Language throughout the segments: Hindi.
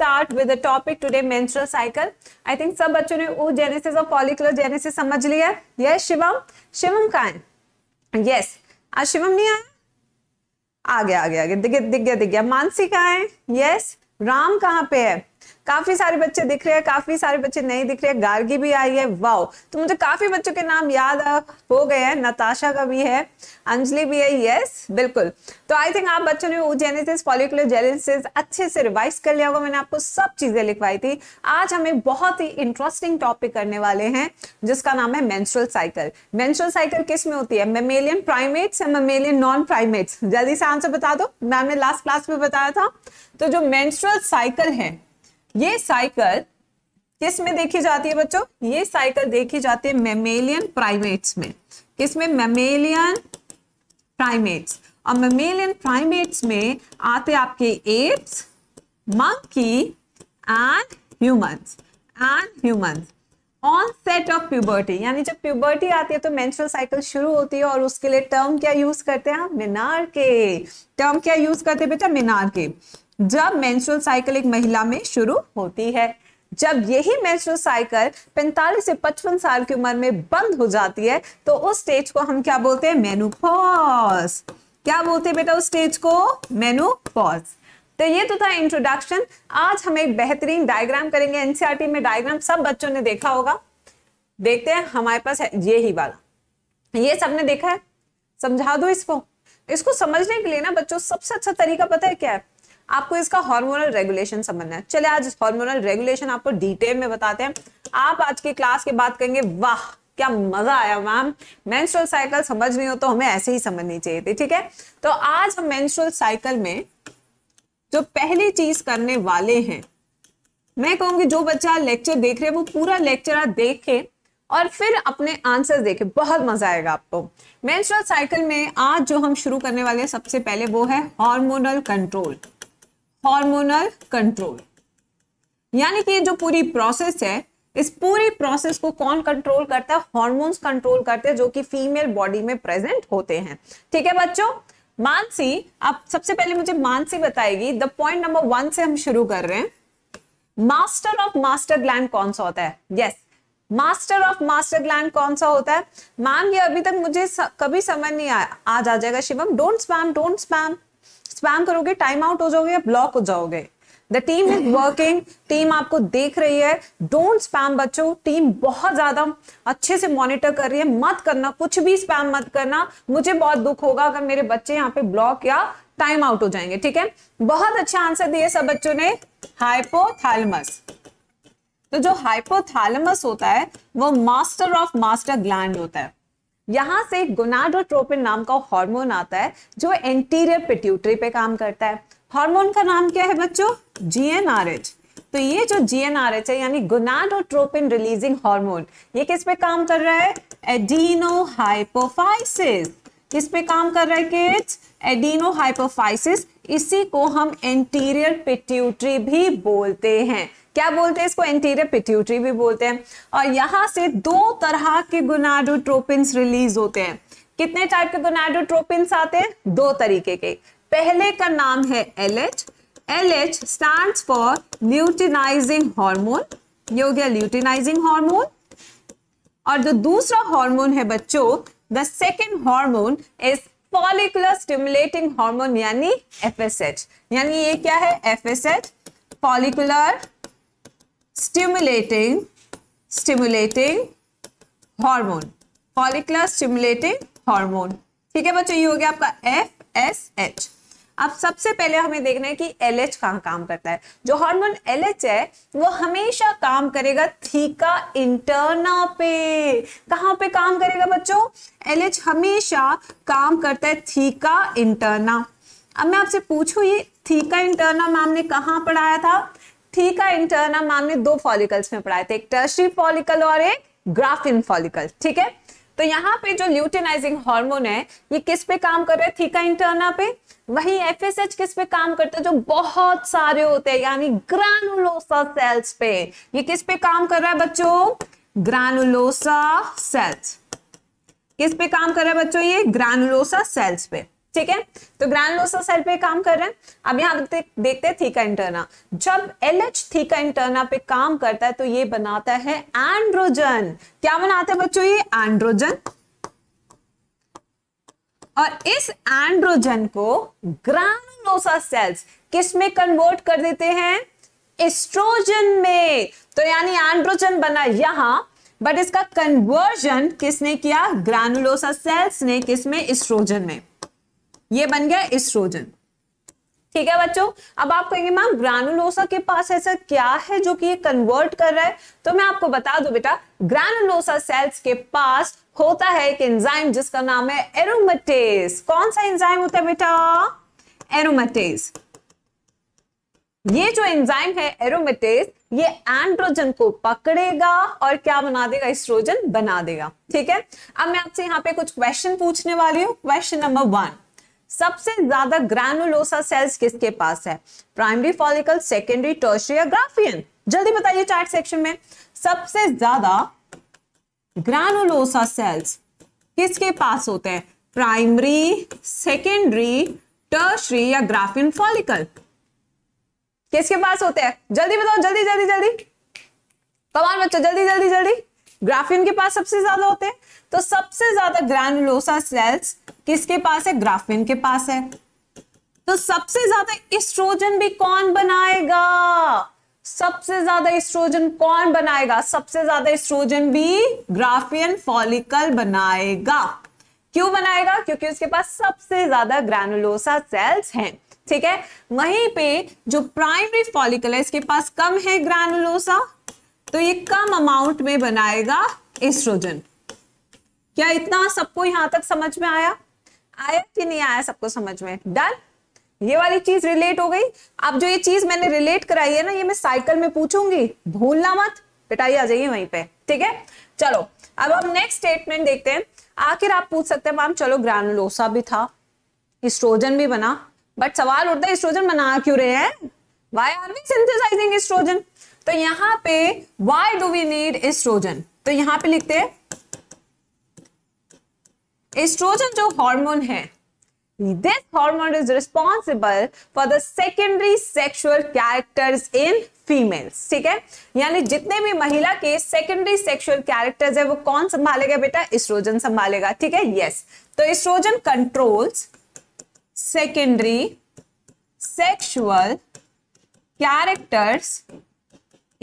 Start with the topic today menstrual cycle I think सब बच्चों ने ओ जेनेसिस और पॉलिकुलर जेनेसिस समझ लिया यस शिवम शिवम कान है यस आज शिवम नहीं आया आ गया आ गया आ गया दिख गया दिख गया दिख गया मानसी कहाँ है यस राम कहाँ पे है काफी सारे बच्चे दिख रहे हैं काफी सारे बच्चे नहीं दिख रहे हैं गार्गी भी आई है वाओ तो मुझे काफी बच्चों के नाम याद हो गए हैं नताशा का भी है अंजलि भी है यस बिल्कुल तो आई थिंक आप बच्चों ने ओजेनेसिस पॉलिकुलर जेनेसिस अच्छे से रिवाइज कर लिया होगा मैंने आपको सब चीजें लिखवाई थी आज हमें बहुत ही इंटरेस्टिंग टॉपिक करने वाले हैं जिसका नाम है मेंस्ट्रुअल साइकिल मेंस्ट्रुअल साइकिल किस में होती है मेमेलियन प्राइमेट्स या मेमेलियन नॉन प्राइमेट्स जल्दी से आंसर बता दो मैम ने लास्ट क्लास में बताया था तो जो मेंस्ट्रुअल साइकिल है ये साइकिल किस में देखी जाती है बच्चों ये साइकिल देखी जाती है मेमेलियन प्राइमेट्स में किस में मेमेलियन प्राइमेट्स और मेमेलियन प्राइमेट्स में आते आपके apes monkey and humans and humans on set of puberty यानी जब प्यूबर्टी आती है तो मेंस्ट्रुअल साइकिल शुरू होती है और उसके लिए टर्म क्या यूज करते हैं मिनार मीनार के टर्म क्या यूज करते हैं बेटा मीनार के जब मेंस्ट्रुअल साइकिल एक महिला में शुरू होती है जब यही मेंस्ट्रुअल साइकिल 45 से 55 साल की उम्र में बंद हो जाती है तो उस स्टेज को हम क्या बोलते हैं मेनोपॉज क्या बोलते हैं बेटा उस स्टेज को मेनोपॉज तो ये तो था इंट्रोडक्शन आज हम एक बेहतरीन डायग्राम करेंगे एनसीआरटी e में डायग्राम सब बच्चों ने देखा होगा देखते हैं हमारे पास है ये ही वाला ये सबने देखा है समझा दो इसको इसको समझने के लिए ना बच्चों सबसे अच्छा तरीका पता है क्या है आपको इसका हार्मोनल रेगुलेशन समझना है चले आज हार्मोनल रेगुलेशन आपको डिटेल में बताते हैं आप आज की क्लास के बाद कहेंगे वाह क्या मजा आया मैम मेंस्ट्रुअल साइकिल समझ नहीं हो तो हमें ऐसे ही समझनी चाहिए थी ठीक है तो आज हम मेंस्ट्रुअल साइकिल में जो पहली चीज करने वाले हैं मैं कहूंगी जो बच्चा लेक्चर देख रहे हैं वो पूरा लेक्चर आप देखे और फिर अपने आंसर देखे बहुत मजा आएगा आपको मेंस्ट्रुअल साइकिल में आज जो हम शुरू करने वाले हैं सबसे पहले वो है हार्मोनल कंट्रोल हार्मोनल कंट्रोल यानी कि ये जो पूरी प्रोसेस है इस पूरी प्रोसेस को कौन कंट्रोल करता है हॉर्मोन्स कंट्रोल करते हैं जो कि फीमेल बॉडी में प्रेजेंट होते हैं ठीक है बच्चों मानसी आप सबसे पहले मुझे मानसी बताएगी द पॉइंट नंबर वन से हम शुरू कर रहे हैं मास्टर ऑफ मास्टर ग्लैंड कौन सा होता है yes master of master gland कौन सा होता है मैम ये अभी तक मुझे स, कभी समझ नहीं आया आज आ जाएगा Shivam don't spam don't spam spam करोगे टाइम आउट हो जाओगे या ब्लॉक हो जाओगे the team is working team आपको देख रही है डोंट स्पैम बच्चो टीम बहुत ज्यादा अच्छे से मॉनिटर कर रही है मत करना कुछ भी स्पैम मत करना मुझे बहुत दुख होगा अगर मेरे बच्चे यहाँ पे ब्लॉक या टाइम आउट हो जाएंगे ठीक है बहुत अच्छा आंसर दिए सब बच्चों ने हाइपोथैलमस तो जो हाइपोथैलमस होता है वो मास्टर ऑफ मास्टर ग्लैंड होता है यहां से गोनाडोट्रोपिन नाम का हार्मोन आता है जो एंटीरियर पिट्यूटरी पे काम करता है हार्मोन का नाम क्या है बच्चों जीएनआरएच तो ये जो जीएनआरएच है यानी गोनाडोट्रोपिन रिलीजिंग हार्मोन ये किस पे काम कर रहा है एडीनो हाइपोफाइसिस किस पे काम कर रहा है किड्स एडीनो हाइपोफाइसिस इसी को हम एंटीरियर पिट्यूटरी भी बोलते हैं क्या बोलते हैं इसको एंटीरियर पिट्यूटरी भी बोलते हैं और यहां से दो तरह के गुनाडोट्रोपिन रिलीज होते हैं कितने टाइप के गुनाडोट्रोपिन आते हैं दो तरीके के पहले का नाम है L H L H stand for luteinising hormone ये हो गया ल्यूटिनाइजिंग हॉर्मोन और जो दूसरा हार्मोन है बच्चों the second hormone is follicular stimulating hormone यानी एफएसएच यानी ये क्या है FSH follicular stimulating stimulating hormone follicular stimulating hormone ठीक है बच्चों ये हो गया आपका एफ एस एच अब सबसे पहले हमें देखना है कि एल एच कहाँ काम करता है जो हार्मोन एल एच है वो हमेशा काम करेगा थीका इंटरना पे कहाँ पे काम करेगा बच्चों एलएच हमेशा काम करता है थीका इंटरना अब मैं आपसे पूछू ये थीका इंटरना मैम ने कहा पढ़ाया था थीका इंटरना मैम ने दो फॉलिकल्स में पढ़ाए थे एक टर्शरी फॉलिकल और एक ग्राफिन फॉलिकल ठीक है तो यहाँ पे जो ल्यूटिनाइजिंग हार्मोन है ये किस पे काम कर रहा है थीका इंटरना पे वही एफ एस एच किस पे काम करता है जो बहुत सारे होते हैं यानी ग्रानुलोसा सेल्स पे ये किस पे काम कर रहा है बच्चों ग्रानुलोसा सेल्स किस पे काम कर रहे हैं बच्चों ये ग्रैनुलोसा सेल्स पे ठीक है तो ग्रैनुलोसा सेल पे काम कर रहे हैं अब यहाँ देखते हैं थीका इंटरना जब एल एच थीका इंटरना पे काम करता है तो ये बनाता है एंड्रोजन क्या बनाता है बच्चों ये एंड्रोजन और इस एंड्रोजन को ग्रैनुलोसा सेल्स किस में कन्वर्ट कर देते हैं एस्ट्रोजन में तो यानी एंड्रोजन बना यहां बट इसका कन्वर्जन किसने किया ग्रानुलोसा सेल्स ने किसमें इस्ट्रोजन में ये बन गया इस्ट्रोजन ठीक है बच्चों अब आप कहेंगे मैम ग्रानुलोसा के पास ऐसा क्या है जो कि ये कन्वर्ट कर रहा है तो मैं आपको बता दू बेटा ग्रानुलोसा सेल्स के पास होता है एक एंजाइम जिसका नाम है एरोमेटेज कौन सा एंजाइम होता है बेटा एरोमेटेज ये जो एंजाइम है एरोमेटेज ये एंड्रोजन को पकड़ेगा और क्या बना देगा एस्ट्रोजन बना देगा ठीक है अब मैं आपसे यहाँ पे कुछ क्वेश्चन पूछने वाली हूँ क्वेश्चन नंबर वन सबसे ज्यादा ग्रैनुलोसा सेल्स किसके पास है प्राइमरी फॉलिकल सेकेंडरी टर्सरी या ग्राफियन जल्दी बताइए चार्ट सेक्शन में सबसे ज्यादा ग्रैनुलोसा सेल्स किसके पास होते हैं प्राइमरी सेकेंडरी टर्सरी या ग्राफियन फॉलिकल किसके पास होते हैं जल्दी बताओ जल्दी जल्दी जल्दी कमान बच्चों जल्दी जल्दी जल्दी ग्राफिन के पास सबसे ज्यादा होते हैं तो सबसे ज्यादा ग्रैनुलोसा सेल्स किसके पास है ग्राफिन के पास है तो सबसे ज्यादा एस्ट्रोजन भी कौन बनाएगा सबसे ज्यादा एस्ट्रोजन कौन बनाएगा सबसे ज्यादा एस्ट्रोजन भी ग्राफियन फॉलिकल बनाएगा क्यों बनाएगा क्योंकि उसके पास सबसे ज्यादा ग्रैनुलोसा सेल्स हैं ठीक है वहीं पे जो प्राइमरी फॉलिकल है इसके पास कम है ग्रैनुलोसा तो ये कम अमाउंट में बनाएगा एस्ट्रोजन क्या इतना सबको यहां तक समझ में आया आया कि नहीं आया सबको समझ में डन ये वाली चीज रिलेट हो गई अब जो ये चीज मैंने रिलेट कराई है ना ये मैं साइकिल में पूछूंगी भूलना मत पिटाई आ जाइए वहीं पे ठीक है चलो अब हम नेक्स्ट स्टेटमेंट देखते हैं आखिर आप पूछ सकते हैं मैम चलो ग्रैनुलोसा भी था स्ट्रोजन भी बना बट सवाल उठता है एस्ट्रोजन बना क्यों रहे हैं why are we synthesising oestrogen तो यहां पे why do we need oestrogen तो यहां पे लिखते हैं एस्ट्रोजन जो हार्मोन है this hormone is responsible for the secondary sexual characters in female ठीक है यानी जितने भी महिला के सेकेंडरी सेक्शुअल कैरेक्टर्स है वो कौन संभालेगा बेटा एस्ट्रोजन संभालेगा ठीक है यस yes. तो estrogen controls secondary sexual characters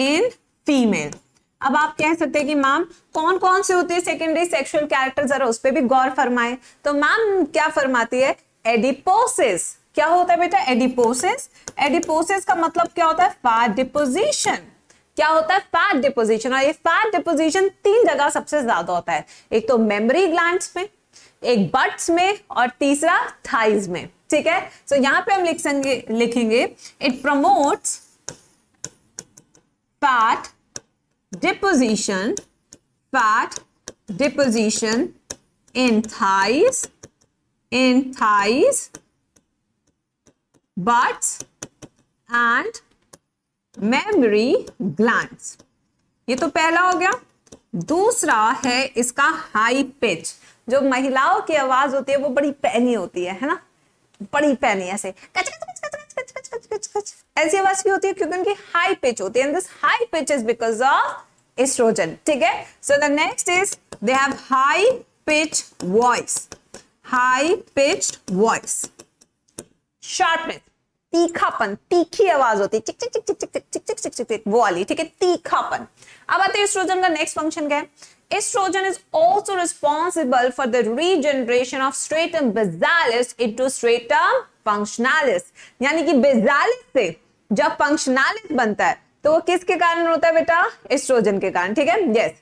in female. अब आप कह सकते हैं कि मैम कौन कौन से होते हैं सेकेंडरी सेक्सुअल कैरेक्टर जरा उस पर भी गौर फरमाए तो मैम क्या फरमाती है एडिपोसिस क्या होता है बेटा एडिपोसिस एडिपोसिस का मतलब क्या होता है फैट डिपोजिशन क्या होता है फैट डिपोजिशन और ये फैट डिपोजिशन तीन जगह सबसे ज्यादा होता है एक तो मेमोरी ग्लैंड्स में एक बट्स में और तीसरा थाइज में ठीक है सो so, यहां पे हम लिख संगे, लिखेंगे it promotes fat deposition fat deposition in thighs in thighs butts and mammary glands ये तो पहला हो गया दूसरा है इसका हाई पिच जो महिलाओं की आवाज होती है वो बड़ी पैनी होती है है ना बड़ी पैनी ऐसे ऐसी आवाज की होती है क्योंकि उनकी हाई पिच होती है and this high pitch is because of estrogen ठीक है so the next is they have high pitch voice high pitch voice sharpness तीखापन तीखी आवाज होती है चिक चिक चिक चिक चिक चिक चिक चिक वो वाली ठीक है तीखापन अब आते हैं एस्ट्रोजन का नेक्स्ट फंक्शन क्या है Estrogen is also responsible for the regeneration of stratum basalis into stratum functionalis. यानी कि बेजालिस से जब फंक्शनालिस बनता है तो वो किसके कारण होता है बेटा एस्ट्रोजन के कारण ठीक है यस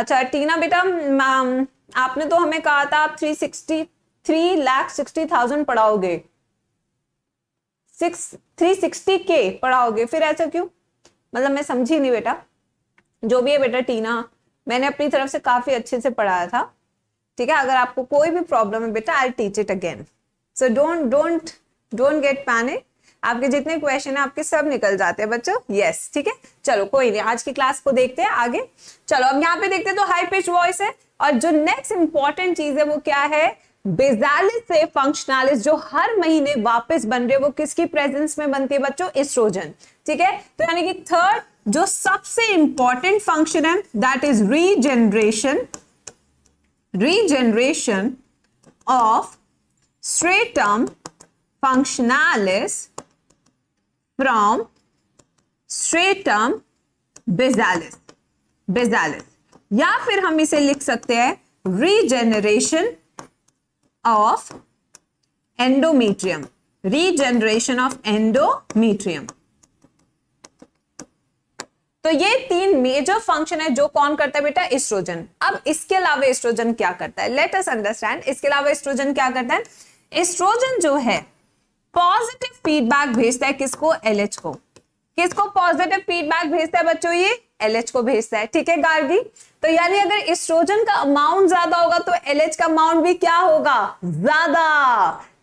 अच्छा टीना बेटा आपने तो हमें कहा था आप three sixty three lakh sixty thousand पढ़ाओगे सिक्स थ्री सिक्सटी के पढ़ाओगे फिर ऐसा क्यों मतलब मैं समझी नहीं बेटा जो भी है बेटा टीना मैंने अपनी तरफ से काफी अच्छे से पढ़ाया था ठीक है अगर आपको कोई भी प्रॉब्लम है बेटा I teach it again so don't don't don't get pan आपके जितने क्वेश्चन है आपके सब निकल जाते हैं बच्चों यस yes, ठीक है चलो कोई नहीं आज की क्लास को देखते हैं आगे चलो अब यहाँ पे देखते हैं तो हाई पिच वॉइस है और जो नेक्स्ट इंपॉर्टेंट चीज है वो क्या है बेजालिस से फंक्शनलिस जो हर महीने वापस बन रहे हैं वो किसकी प्रेजेंस में बनती है बच्चों इस्ट्रोजन ठीक है तो यानी कि थर्ड जो सबसे इंपॉर्टेंट फंक्शन है that is regeneration regeneration of stratum functionalis from stratum basalis basalis या फिर हम इसे लिख सकते हैं regeneration of endometrium regeneration of endometrium तो ये तीन मेजर फंक्शन है जो कौन करता है बेटा एस्ट्रोजन अब इसके अलावा एस्ट्रोजन क्या करता है लेट अस अंडरस्टैंड इसके अलावा एस्ट्रोजन क्या करता है एस्ट्रोजन जो है पॉजिटिव फीडबैक भेजता है किसको एलएच को किसको पॉजिटिव फीडबैक भेजता है बच्चों ये एलएच को भेजता है ठीक है गार्गी तो यानी अगर एस्ट्रोजन का अमाउंट ज्यादा होगा तो एलएच का अमाउंट भी क्या होगा ज्यादा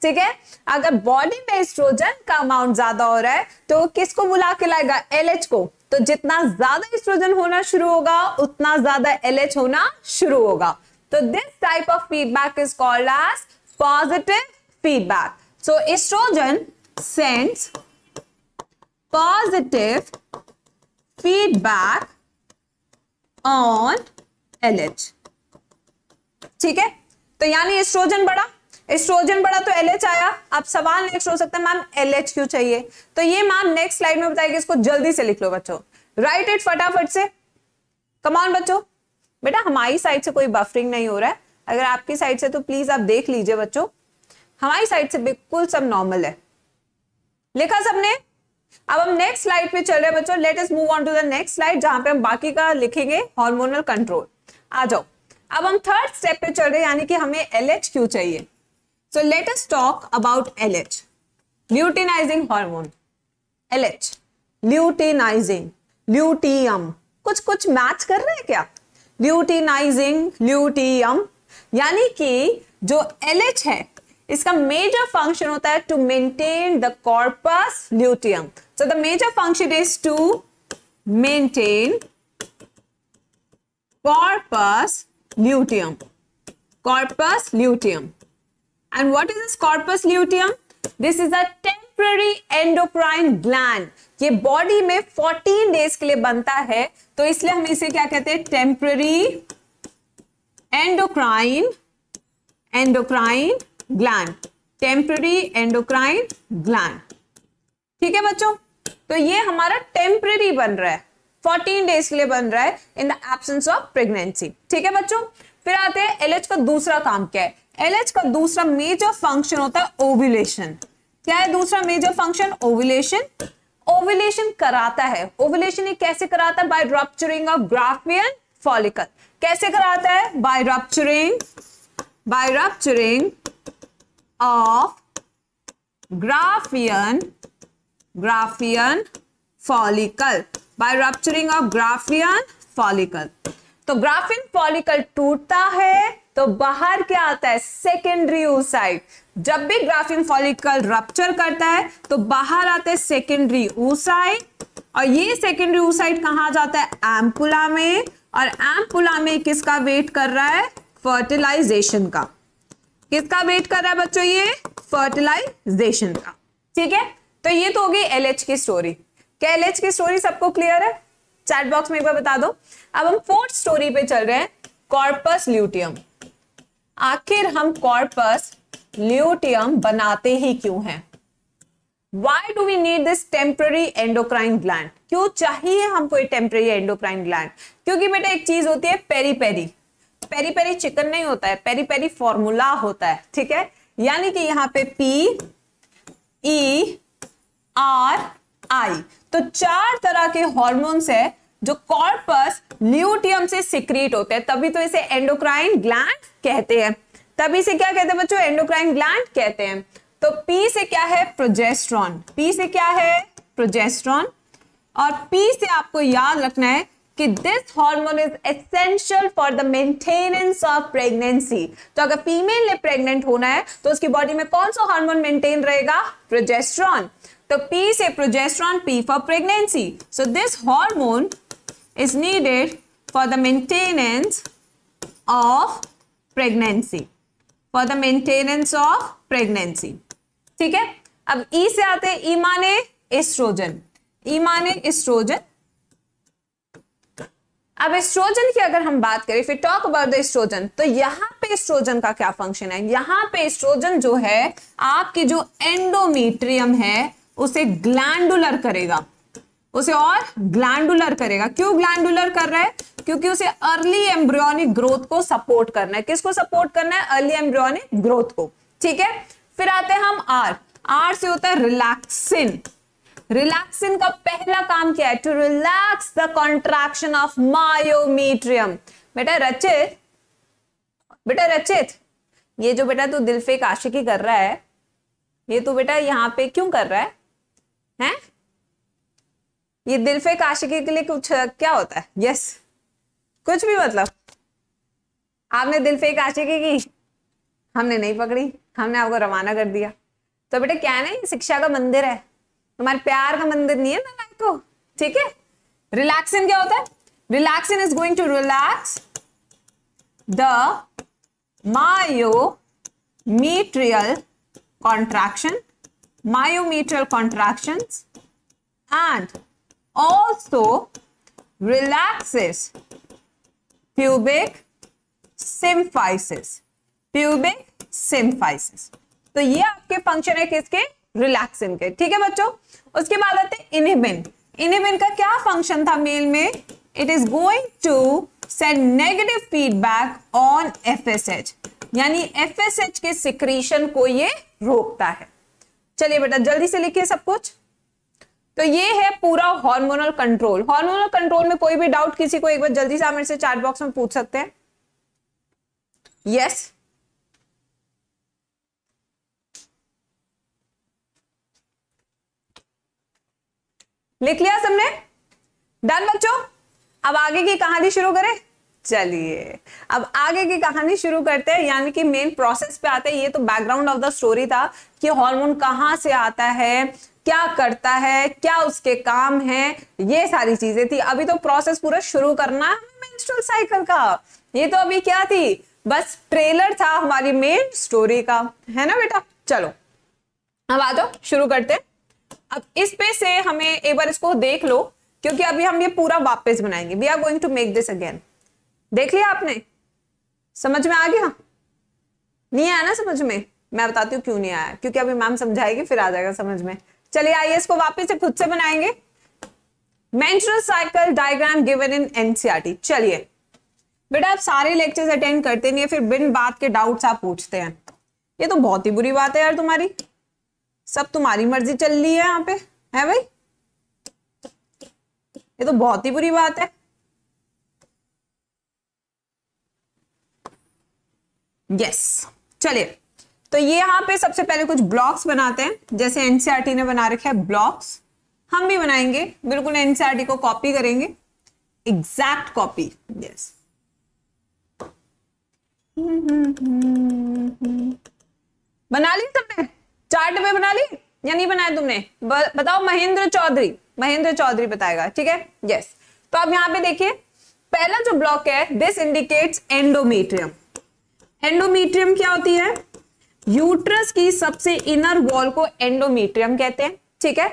ठीक है अगर बॉडी में एस्ट्रोजन का अमाउंट ज्यादा हो रहा है तो किसको बुला के लाएगा एलएच को तो जितना ज्यादा एस्ट्रोजन होना शुरू होगा उतना ज्यादा एलएच होना शुरू होगा तो this type of feedback is called as positive feedback so estrogen sends positive feedback on LH ठीक है तो यानी एस्ट्रोजन बढ़ा एस्ट्रोजन बढ़ा तो एल आया आप सवाल नेक्स्ट हो सकता है मैम एल क्यों चाहिए तो ये मैम नेक्स्ट स्लाइड में बताएगी इसको जल्दी से लिख लो बच्चों राइट इट फटाफट से कमान बच्चों बेटा हमारी साइड से कोई बफरिंग नहीं हो रहा है अगर आपकी साइड से तो प्लीज आप देख लीजिए बच्चों हमारी साइड से बिल्कुल सब नॉर्मल है लिखा सबने अब हम नेक्स्ट स्लाइड पे चल रहे हैं बच्चों let's move on to the next slide जहां पे हम बाकी का लिखेंगे हार्मोनल कंट्रोल आ जाओ अब हम थर्ड स्टेप पे चल रहे हैं यानी कि हमें एल क्यों चाहिए So let us talk about LH, luteinizing hormone, LH, luteinizing, luteum. कुछ कुछ मैच कर रहे हैं क्या ल्यूटिनाइजिंग ल्यूटियम यानी कि जो LH है इसका मेजर फंक्शन होता है to maintain the corpus luteum so the major function is to maintain corpus luteum corpus luteum And what is this corpus luteum? This is a temporary endocrine gland ये बॉडी में 14 डेज के लिए बनता है तो इसलिए हम इसे क्या कहते हैं temporary endocrine endocrine gland temporary endocrine gland ठीक है बच्चों तो ये हमारा टेम्पररी बन रहा है 14 डेज के लिए बन रहा है in the absence of pregnancy ठीक है बच्चों फिर आते हैं एलएच का दूसरा काम क्या है एलएच का दूसरा मेजर फंक्शन होता है ओव्यूलेशन क्या है दूसरा मेजर फंक्शन ओव्यूलेशन ओव्यूलेशन कराता है ओव्यूलेशन ये कैसे कराता है by rupturing of Graafian follicle कैसे कराता है by rupturing by rupturing of Graafian Graafian follicle by rupturing of Graafian follicle तो ग्राफियन फॉलिकल टूटता है तो बाहर क्या आता है सेकेंडरी ऊसाइट जब भी ग्राफिन फॉलिकल रप्चर करता है तो बाहर आते है सेकेंडरी ऊसाइट और ये सेकेंडरी ऊसाइट कहा जाता है एम्पुला में और एम्पुला में किसका वेट कर रहा है फर्टिलाइजेशन का किसका वेट कर रहा है बच्चों ये फर्टिलाइजेशन का ठीक है तो ये तो होगी एलएच की स्टोरी क्या एलएच की स्टोरी सबको क्लियर है चैट बॉक्स में एक बार बता दो अब हम फोर्थ स्टोरी पे चल रहे हैं कॉर्पस ल्यूटियम आखिर हम कॉर्पस ल्यूटियम बनाते ही क्यों हैं why do we need this temporary endocrine gland क्यों चाहिए हमको टेम्पररी एंडोक्राइन ग्लैंड क्योंकि बेटा एक चीज होती है peri peri peri peri chicken नहीं होता है पेरी पेरी फॉर्मूला होता है ठीक है यानी कि यहां पे पी ई आर आई तो चार तरह के हॉर्मोन्स है जो कॉर्पस ल्यूटियम से सिक्रीट होते हैं तभी तो इसे एंडोक्राइन ग्लैंड कहते हैं तभी इसे क्या कहते हैं बच्चों एंडोक्राइन ग्लैंड कहते हैं तो पी से क्या है प्रोजेस्ट्रॉन पी से क्या है प्रोजेस्ट्रॉन और पी से आपको याद रखना है कि this hormone is essential for the maintenance of pregnancy तो अगर फीमेल ने प्रेग्नेंट होना है तो उसकी बॉडी में कौन सा हार्मोन मेंटेन रहेगा प्रोजेस्ट्रॉन तो पी से progesterone P for pregnancy so this hormone is needed for the maintenance of pregnancy. For the maintenance of pregnancy ठीक है अब ई e से आते हैं ई e माने एस्ट्रोजन ई e माने एस्ट्रोजन अब एस्ट्रोजन की अगर हम बात करें फिर टॉक अबाउट द एस्ट्रोजन तो यहां पे एस्ट्रोजन का क्या फंक्शन है यहां पे एस्ट्रोजन जो है आपकी जो एंडोमेट्रियम है उसे ग्लैंडुलर करेगा उसे और ग्लैंडुलर करेगा क्यों ग्लैंडुलर कर रहा है क्योंकि उसे अर्ली एम्ब्रियोनिक ग्रोथ को सपोर्ट करना है किसको सपोर्ट करना है अर्ली एम्ब्रियोनिक ग्रोथ को ठीक है फिर आते हैं हम आर आर से होता है रिलैक्सिन रिलैक्सिन का पहला काम क्या है to relax the contraction of myometrium बेटा रचित बेटा रचित ये जो बेटा तू दिल फेक आशिकी कर रहा है ये तू बेटा यहाँ पे क्यों कर रहा है हैं ये दिल फेक आशिकी के लिए कुछ क्या होता है यस कुछ भी मतलब आपने दिल फेक आशिकी की हमने नहीं पकड़ी हमने आपको रवाना कर दिया तो बेटे क्या है ना शिक्षा का मंदिर है हमारे प्यार का मंदिर नहीं है ना को ठीक है रिलैक्सिन क्या होता है relaxin is going to relax the metrial contraction myometrial contraction and also relaxes pubic symphysis pubic symphysis तो ये आपके फंक्शन है किसके रिलैक्सिन के ठीक है बच्चों उसके बाद आते हैं इनिबिन इनिबिन का क्या फंक्शन था मेल में it is going to send negative feedback on FSH यानी एफएसएच के सिक्रीशन को ये रोकता है चलिए बेटा जल्दी से लिखिए सब कुछ तो ये है पूरा हार्मोनल कंट्रोल हार्मोनल कंट्रोल में कोई भी डाउट किसी को एक बार जल्दी से मेरे से चैट बॉक्स में पूछ सकते हैं यस लिख लिया सबने डन बच्चों अब आगे की कहानी शुरू करें चलिए अब आगे की कहानी शुरू करते हैं यानी कि मेन प्रोसेस पे आते हैं ये तो बैकग्राउंड ऑफ द स्टोरी था कि हार्मोन कहां से आता है क्या करता है क्या उसके काम है ये सारी चीजें थी अभी तो प्रोसेस पूरा शुरू करना है मेंस्ट्रुअल साइकिल का ये तो अभी क्या थी बस ट्रेलर था हमारी मेन स्टोरी का है ना बेटा चलो अब आ जाओ शुरू करते अब इस पे से हमें एक बार इसको देख लो क्योंकि अभी हम ये पूरा वापस बनाएंगे we are going to make this again देख लिया आपने समझ में आ गया नहीं आया ना समझ में मैं बताती हूँ क्यों नहीं आया क्योंकि अभी मैम समझाएगी फिर आ जाएगा समझ में चलिए आइए इसको वापस से खुद से बनाएंगे menstrual cycle diagram given in NCERT चलिए बेटा आप सारे लेक्चर्स अटेंड करते नहीं है फिर बिन बात के डाउट्स आप पूछते हैं ये तो बहुत ही बुरी बात है यार तुम्हारी सब तुम्हारी मर्जी चल रही है यहाँ पे है भाई ये तो बहुत ही बुरी बात है यस yes. चलिए तो ये यहाँ पे सबसे पहले कुछ ब्लॉक्स बनाते हैं जैसे एनसीआरटी e ने बना रखा है ब्लॉक्स हम भी बनाएंगे बिल्कुल एनसीआरटी e को कॉपी करेंगे एग्जैक्ट कॉपी यस बना ली तुमने चार्ट पे बना ली या नहीं बनाया तुमने बताओ महेंद्र चौधरी महेंद्र चौधरी बताएगा ठीक है यस तो अब यहां पे देखिए पहला जो ब्लॉक है दिस इंडिकेट्स एंडोमेट्रियम एंडोमेट्रियम क्या होती है यूट्रस की सबसे इनर वॉल को एंडोमीट्रियम कहते हैं ठीक है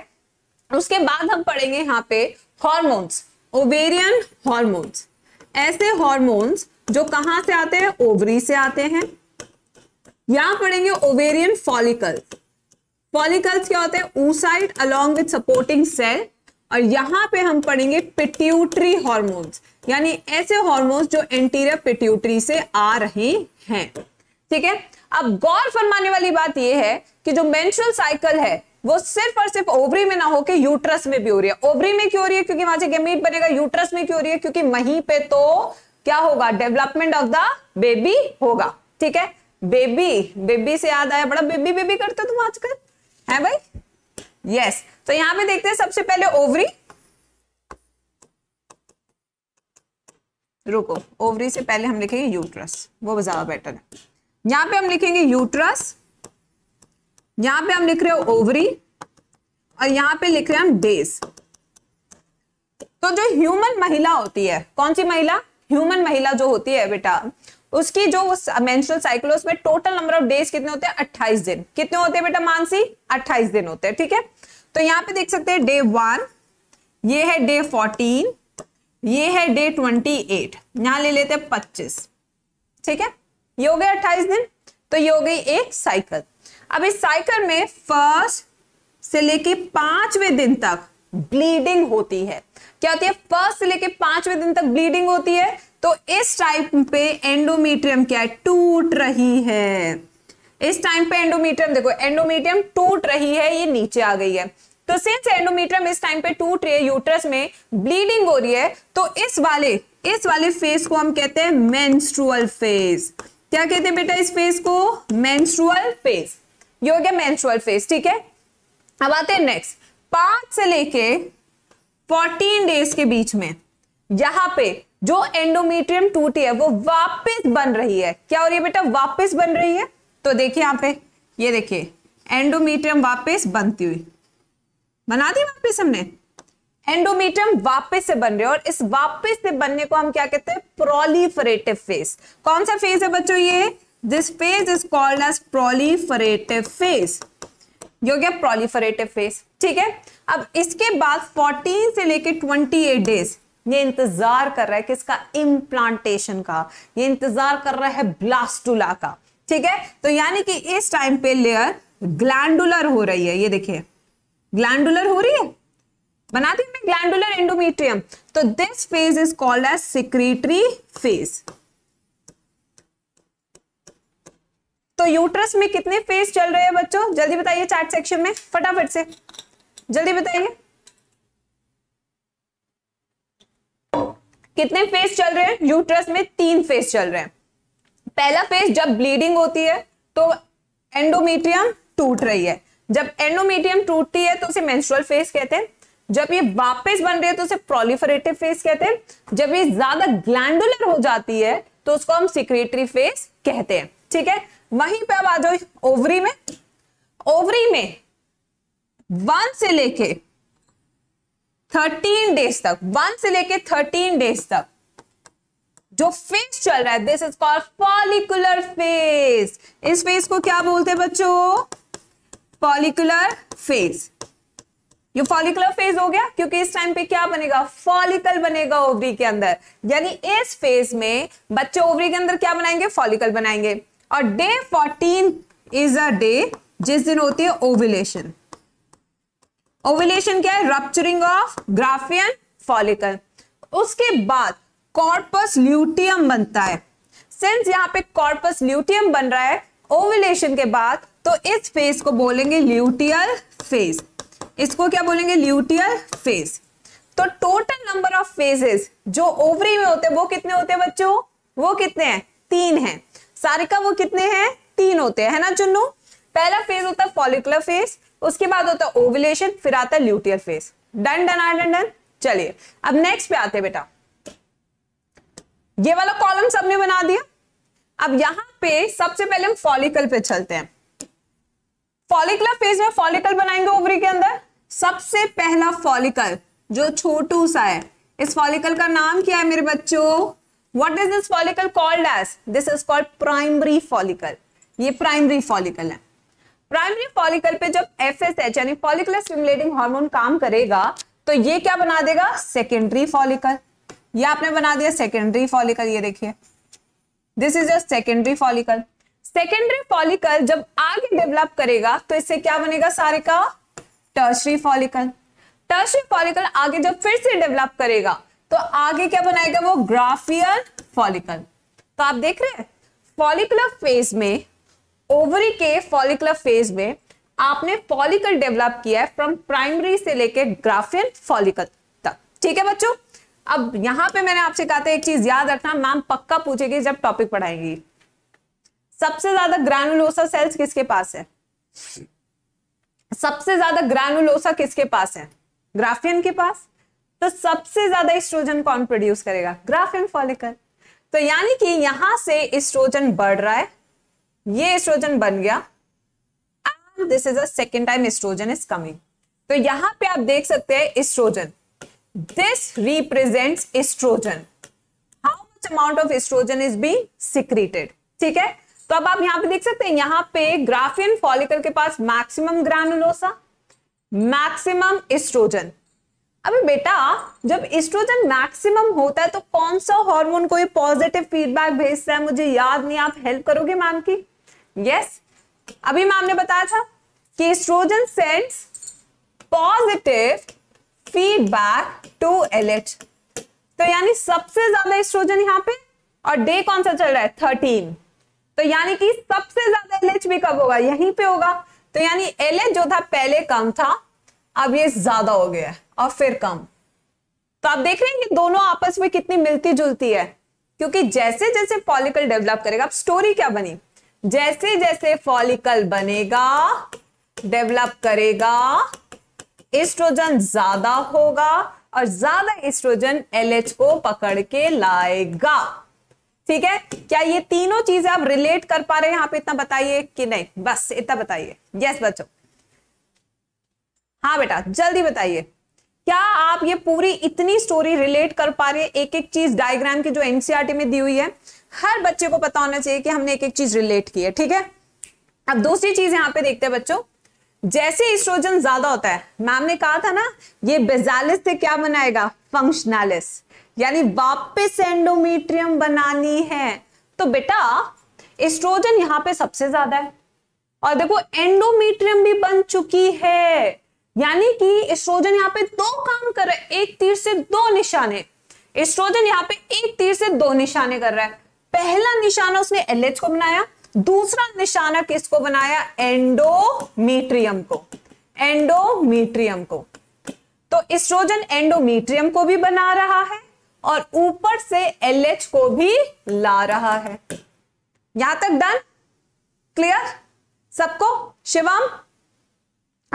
उसके बाद हम पढ़ेंगे यहां पे हॉर्मोन्स ओवेरियन हॉर्मोन्स ऐसे हॉर्मोन्स जो कहां से आते हैं ओवरी से आते हैं यहां पढ़ेंगे ओवेरियन फॉलिकल फॉलिकल्स क्या होते हैं oocyte along with supporting cell और यहां पे हम पढ़ेंगे पिट्यूटरी हॉर्मोन्स यानी ऐसे हॉर्मोन्स जो एंटीरियर पिट्यूटरी से आ रहे हैं ठीक है अब गौर फरमाने वाली बात यह है कि जो मेंस्ट्रुअल साइकिल है वो सिर्फ और सिर्फ ओवरी में ना होकर यूट्रस में भी हो रही है ओवरी में क्यों हो रही है क्योंकि वहां से गेमीट बनेगा यूट्रस में क्यों हो रही है क्योंकि वहीं पे तो क्या होगा डेवलपमेंट ऑफ द बेबी होगा ठीक है बेबी बेबी से याद आया बड़ा बेबी बेबी करते हो तुम आजकल है भाई यस yes. तो यहां पे देखते हैं सबसे पहले ओवरी रुको ओवरी से पहले हम लिखेंगे यूट्रस वो ज्यादा बेटर है यहां पे हम लिखेंगे यूट्रस यहां पे हम लिख रहे हो ओवरी और यहां पे लिख रहे हैं हम डेज तो जो ह्यूमन महिला होती है कौन सी महिला ह्यूमन महिला जो होती है बेटा उसकी जो मेंस्ट्रुअल साइकिल है उसमें टोटल नंबर ऑफ डेज कितने होते हैं अट्ठाईस दिन कितने होते हैं बेटा मानसी अट्ठाईस दिन होते हैं ठीक है तो यहां पे देख सकते हैं डे वन ये है डे फोर्टीन ये है डे ट्वेंटी एट यहां ले लेते हैं पच्चीस ठीक है ये हो गए अट्ठाईस दिन तो ये हो गई एक साइकिल अब इस साइकिल में फर्स्ट से लेके पांचवे दिन तक ब्लीडिंग होती है क्या होती है फर्स्ट से लेके पांचवें दिन तक ब्लीडिंग होती है तो इस टाइप पे एंडोमीट्रियम क्या है टूट रही है इस टाइम पे एंडोमीट्रियम देखो एंडोमीट्रियम टूट रही है ये नीचे आ गई है तो सिंस एंडोमीट्रियम इस टाइम पे टूट रही है यूट्रस में ब्लीडिंग हो रही है तो इस वाले इस वाले फेज को हम कहते हैं मेंस्ट्रुअल फेज क्या कहते हैं बेटा इस फेज को मेंस्ट्रुअल फेज ये हो गया मेंस्ट्रुअल फेज ठीक है अब आते हैं नेक्स्ट पांच से लेके फोर्टीन डेज के बीच में यहां पे जो एंडोमेट्रियम टूटी है वो वापस बन रही है क्या हो रही है बेटा वापस बन रही है तो देखिए यहां पे ये देखिए एंडोमेट्रियम वापस बनती हुई बना दी वापस हमने एंडोमीटियम वापस से बन रहे और इस वापस से बनने को हम क्या कहते हैं प्रोलीफरेटिव फेज कौन सा फेज है बच्चों ये this phase is called as proliferative phase हो गया प्रोलीफरेटिव फेज ठीक है अब इसके बाद 14 से लेके 28 डेज ये इंतजार कर रहा है किसका इम्प्लांटेशन का ये इंतजार कर रहा है ब्लास्टुला का ठीक है तो यानी कि इस टाइम पे लेयर ग्लैंडुलर हो रही है ये देखिए ग्लैंडुलर हो रही है बनाते हैं ग्लैंडुलर एंडोमेट्रियम तो this phase is called as secretory phase तो यूट्रस में कितने फेज चल रहे हैं बच्चों जल्दी बताइए चार्ट सेक्शन में फटाफट से जल्दी बताइए कितने फेज चल रहे हैं यूट्रस में तीन फेज चल रहे हैं पहला फेज जब ब्लीडिंग होती है तो एंडोमेट्रियम टूट रही है जब एंडोमेट्रियम टूटती है तो उसे मेंस्ट्रुअल फेज कहते हैं जब ये वापस बन रही है तो उसे प्रोलिफरेटिव फेस कहते हैं जब ये ज्यादा ग्लैंडुलर हो जाती है तो उसको हम सिक्रेटरी फेस कहते हैं ठीक है वहीं पे अब आ जाओ ओवरी में ओवरी में वन से लेके थर्टीन डेज तक वन से लेके थर्टीन डेज तक जो फेस चल रहा है this is called follicular phase इस फेस को क्या बोलते हैं बच्चों पॉलिकुलर फेस ये फॉलिकुलर फेज हो गया क्योंकि इस टाइम पे क्या बनेगा फॉलिकल बनेगा ओवरी के अंदर यानी इस फेज में बच्चे ओवरी के अंदर क्या बनाएंगे फॉलिकल बनाएंगे और day fourteen is a day जिस दिन होती है ओविलेशन ओविलेशन क्या है रप्चरिंग ऑफ ग्राफियन फॉलिकल उसके बाद कॉर्पस ल्यूटियम बनता है सिंस यहाँ पे कॉर्पस ल्यूटियम बन रहा है ओविलेशन के बाद तो इस फेज को बोलेंगे ल्यूटियल फेज इसको क्या बोलेंगे ल्यूटियल फेज तो टोटल नंबर ऑफ फेजेस जो ओवरी में होते हैं वो कितने होते हैं बच्चों वो कितने हैं तीन हैं सारिका वो कितने हैं तीन होते हैं है ना चुन्नू पहला फेज होता है फॉलिकुलर फेज उसके बाद होता है ओवुलेशन फिर आता है luteal phase done done done done चलिए अब नेक्स्ट पे आते हैं बेटा ये वाला कॉलम सबने बना दिया अब यहां पे सबसे पहले हम फॉलिकल पे चलते हैं फॉलिकुलर फेज में फॉलिकल बनाएंगे ओवरी के अंदर सबसे पहला फॉलिकल जो छोटू सा है इस फॉलिकल का नाम क्या है मेरे बच्चों what is this follicle called as this is called primary follicle ये प्राइमरी फॉलिकल है प्राइमरी फॉलिकल पे जब एफ एस एच यानी फॉलिकुलर स्टिमुलेटिंग हार्मोन काम करेगा तो ये क्या बना देगा सेकेंडरी फॉलिकल ये आपने बना दिया सेकेंडरी फॉलिकल ये देखिए this is a secondary follicle secondary follicle जब आगे डेवलप करेगा तो इससे क्या बनेगा सारे का टर्शरी फॉलिकल टर्शरी फॉलिकल आगे जब फिर से डेवलप करेगा तो आगे क्या बनाएगा वो ग्राफियर फॉलिकल तो आप देख रहे हैं फॉलिकुलर फेज में ओवरी के फॉलिकुलर फेज में आपने फॉलिकल डेवलप किया है फ्रॉम प्राइमरी से लेके ग्राफियल फॉलिकल तक ठीक है बच्चों अब यहां पे मैंने आपसे कहा था एक चीज याद रखना मैम पक्का पूछेगी जब टॉपिक पढ़ाएंगी सबसे ज्यादा ग्रैनुलोसा सेल्स किसके पास है सबसे ज्यादा ग्रैनुलोसा किसके पास है ग्राफियन के पास तो सबसे ज्यादा एस्ट्रोजन कौन प्रोड्यूस करेगा ग्राफियन फॉलिकल तो यानी कि यहां से एस्ट्रोजन बढ़ रहा है ये एस्ट्रोजन बन गया and this is a second time estrogen is coming तो यहां पे आप देख सकते हैं estrogen this represents estrogen how much amount of estrogen is being secreted ठीक है तो अब आप यहां पे देख सकते हैं यहां पे ग्राफिन फॉलिकल के पास मैक्सिमम ग्रानुलोसा मैक्सिमम एस्ट्रोजन अबे बेटा जब एस्ट्रोजन मैक्सिमम होता है तो कौन सा हार्मोन कोई पॉजिटिव फीडबैक भेजता है मुझे याद नहीं आप हेल्प करोगे मैम की यस yes. अभी मैम ने बताया था कि estrogen sends positive feedback to LH तो यानी सबसे ज्यादा एस्ट्रोजन यहां पे और डे कौन सा चल रहा है थर्टीन तो यानी कि सबसे ज्यादा एलएच भी कब होगा यहीं पे होगा तो यानी एलएच जो था पहले कम था अब ये ज्यादा हो गया और फिर कम तो आप देख रहे हैं कि दोनों आपस में कितनी मिलती जुलती है क्योंकि जैसे जैसे फॉलिकल डेवलप करेगा अब स्टोरी क्या बनी जैसे जैसे फॉलिकल बनेगा डेवलप करेगा एस्ट्रोजन ज्यादा होगा और ज्यादा एस्ट्रोजन एलएच को पकड़ के लाएगा ठीक है क्या ये तीनों चीजें आप रिलेट कर पा रहे हैं यहां पे इतना बताइए कि नहीं बस इतना बताइए यस बच्चों हाँ बेटा जल्दी बताइए क्या आप ये पूरी इतनी स्टोरी रिलेट कर पा रहे हैं एक एक चीज डायग्राम की जो एनसीआरटी e में दी हुई है हर बच्चे को पता होना चाहिए कि हमने एक एक चीज रिलेट की है ठीक है अब दूसरी चीज यहां पे देखते हैं बच्चों जैसे इस्ट्रोजन ज्यादा होता है मैम ने कहा था ना ये बेजालिस से क्या बनाएगा फंक्शनालिस यानी वापस एंडोमेट्रियम बनानी है तो बेटा एस्ट्रोजन यहां पे सबसे ज्यादा है और देखो एंडोमेट्रियम भी बन चुकी है यानी कि एस्ट्रोजन यहाँ पे दो काम कर रहा है एक तीर से दो निशाने एस्ट्रोजन यहाँ पे एक तीर से दो निशाने कर रहा है पहला निशाना उसने एलएच को बनाया दूसरा निशाना किसको बनाया एंडोमीट्रियम को एंडोमीट्रियम को तो एस्ट्रोजन एंडोमीट्रियम को भी बना रहा है और ऊपर से एल एच को भी ला रहा है यहां तक डन क्लियर सबको शिवम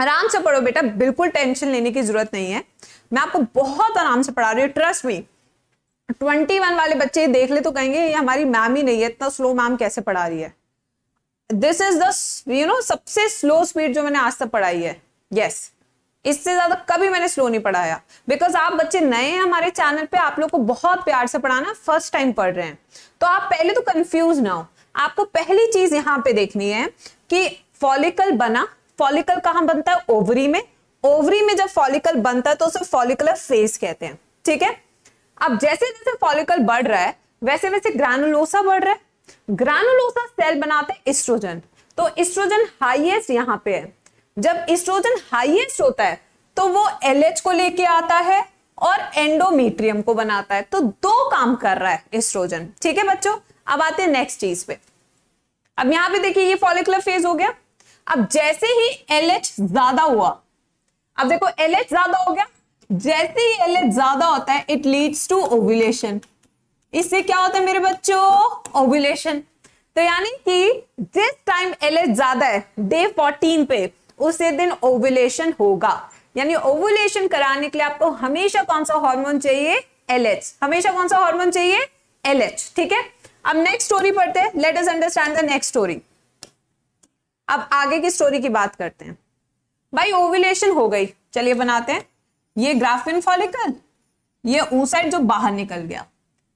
आराम से पढ़ो बेटा बिल्कुल टेंशन लेने की जरूरत नहीं है मैं आपको बहुत आराम से पढ़ा रही हूँ ट्रस्ट मी ट्वेंटी वन वाले बच्चे देख ले तो कहेंगे ये हमारी मैम ही नहीं है इतना स्लो मैम कैसे पढ़ा रही है this is the you know सबसे स्लो स्पीड जो मैंने आज तक पढ़ाई है यस yes. इससे ज्यादा कभी मैंने स्लो नहीं पढ़ाया बिकॉज आप बच्चे नए हैं हमारे चैनल पे आप लोग को बहुत प्यार से पढ़ाना फर्स्ट टाइम पढ़ रहे हैं तो आप पहले तो कंफ्यूज ना हो आपको पहली चीज यहाँ पे देखनी है कि फॉलिकल बना फॉलिकल कहाँ बनता है ओवरी में ओवरी में जब फॉलिकल बनता है तो उसे फॉलिकुलर फेस कहते हैं ठीक है अब जैसे जैसे फॉलिकल बढ़ रहा है वैसे वैसे ग्रानुलोसा बढ़ रहा है ग्रानुलोसा सेल बनाते हैं इस्ट्रोजन तो इस्ट्रोजन हाईएस्ट यहाँ पे है जब इस्ट्रोजन हाईएस्ट होता है तो वो एलएच को लेके आता है और एंडोमेट्रियम को बनाता है तो दो काम कर रहा है इस्ट्रोजन ठीक है बच्चों अब आते हैं नेक्स्ट चीज पे अब यहां पे देखिए ये फॉलिकुलर फेज हो गया अब जैसे ही एलएच ज्यादा हुआ अब देखो एलएच ज्यादा हो गया जैसे ही एलएच ज्यादा होता है इट लीड्स टू ओव्यूलेशन इससे क्या होता है मेरे बच्चों ओव्यूलेशन तो यानी कि जिस टाइम एलएच ज्यादा है डे 14 पे उसी दिन ओवुलेशन होगा यानी ओवुलेशन कराने के लिए आपको हमेशा कौन सा हार्मोन चाहिए एलएच हमेशा कौन सा हार्मोन चाहिए एलएच ठीक है अब नेक्स्ट स्टोरी पढ़ते हैं let us understand the next story अब आगे की स्टोरी की बात करते हैं भाई ओवुलेशन हो गई चलिए बनाते हैं ये ग्राफिन फॉलिकल ये ऊसाइड जो बाहर निकल गया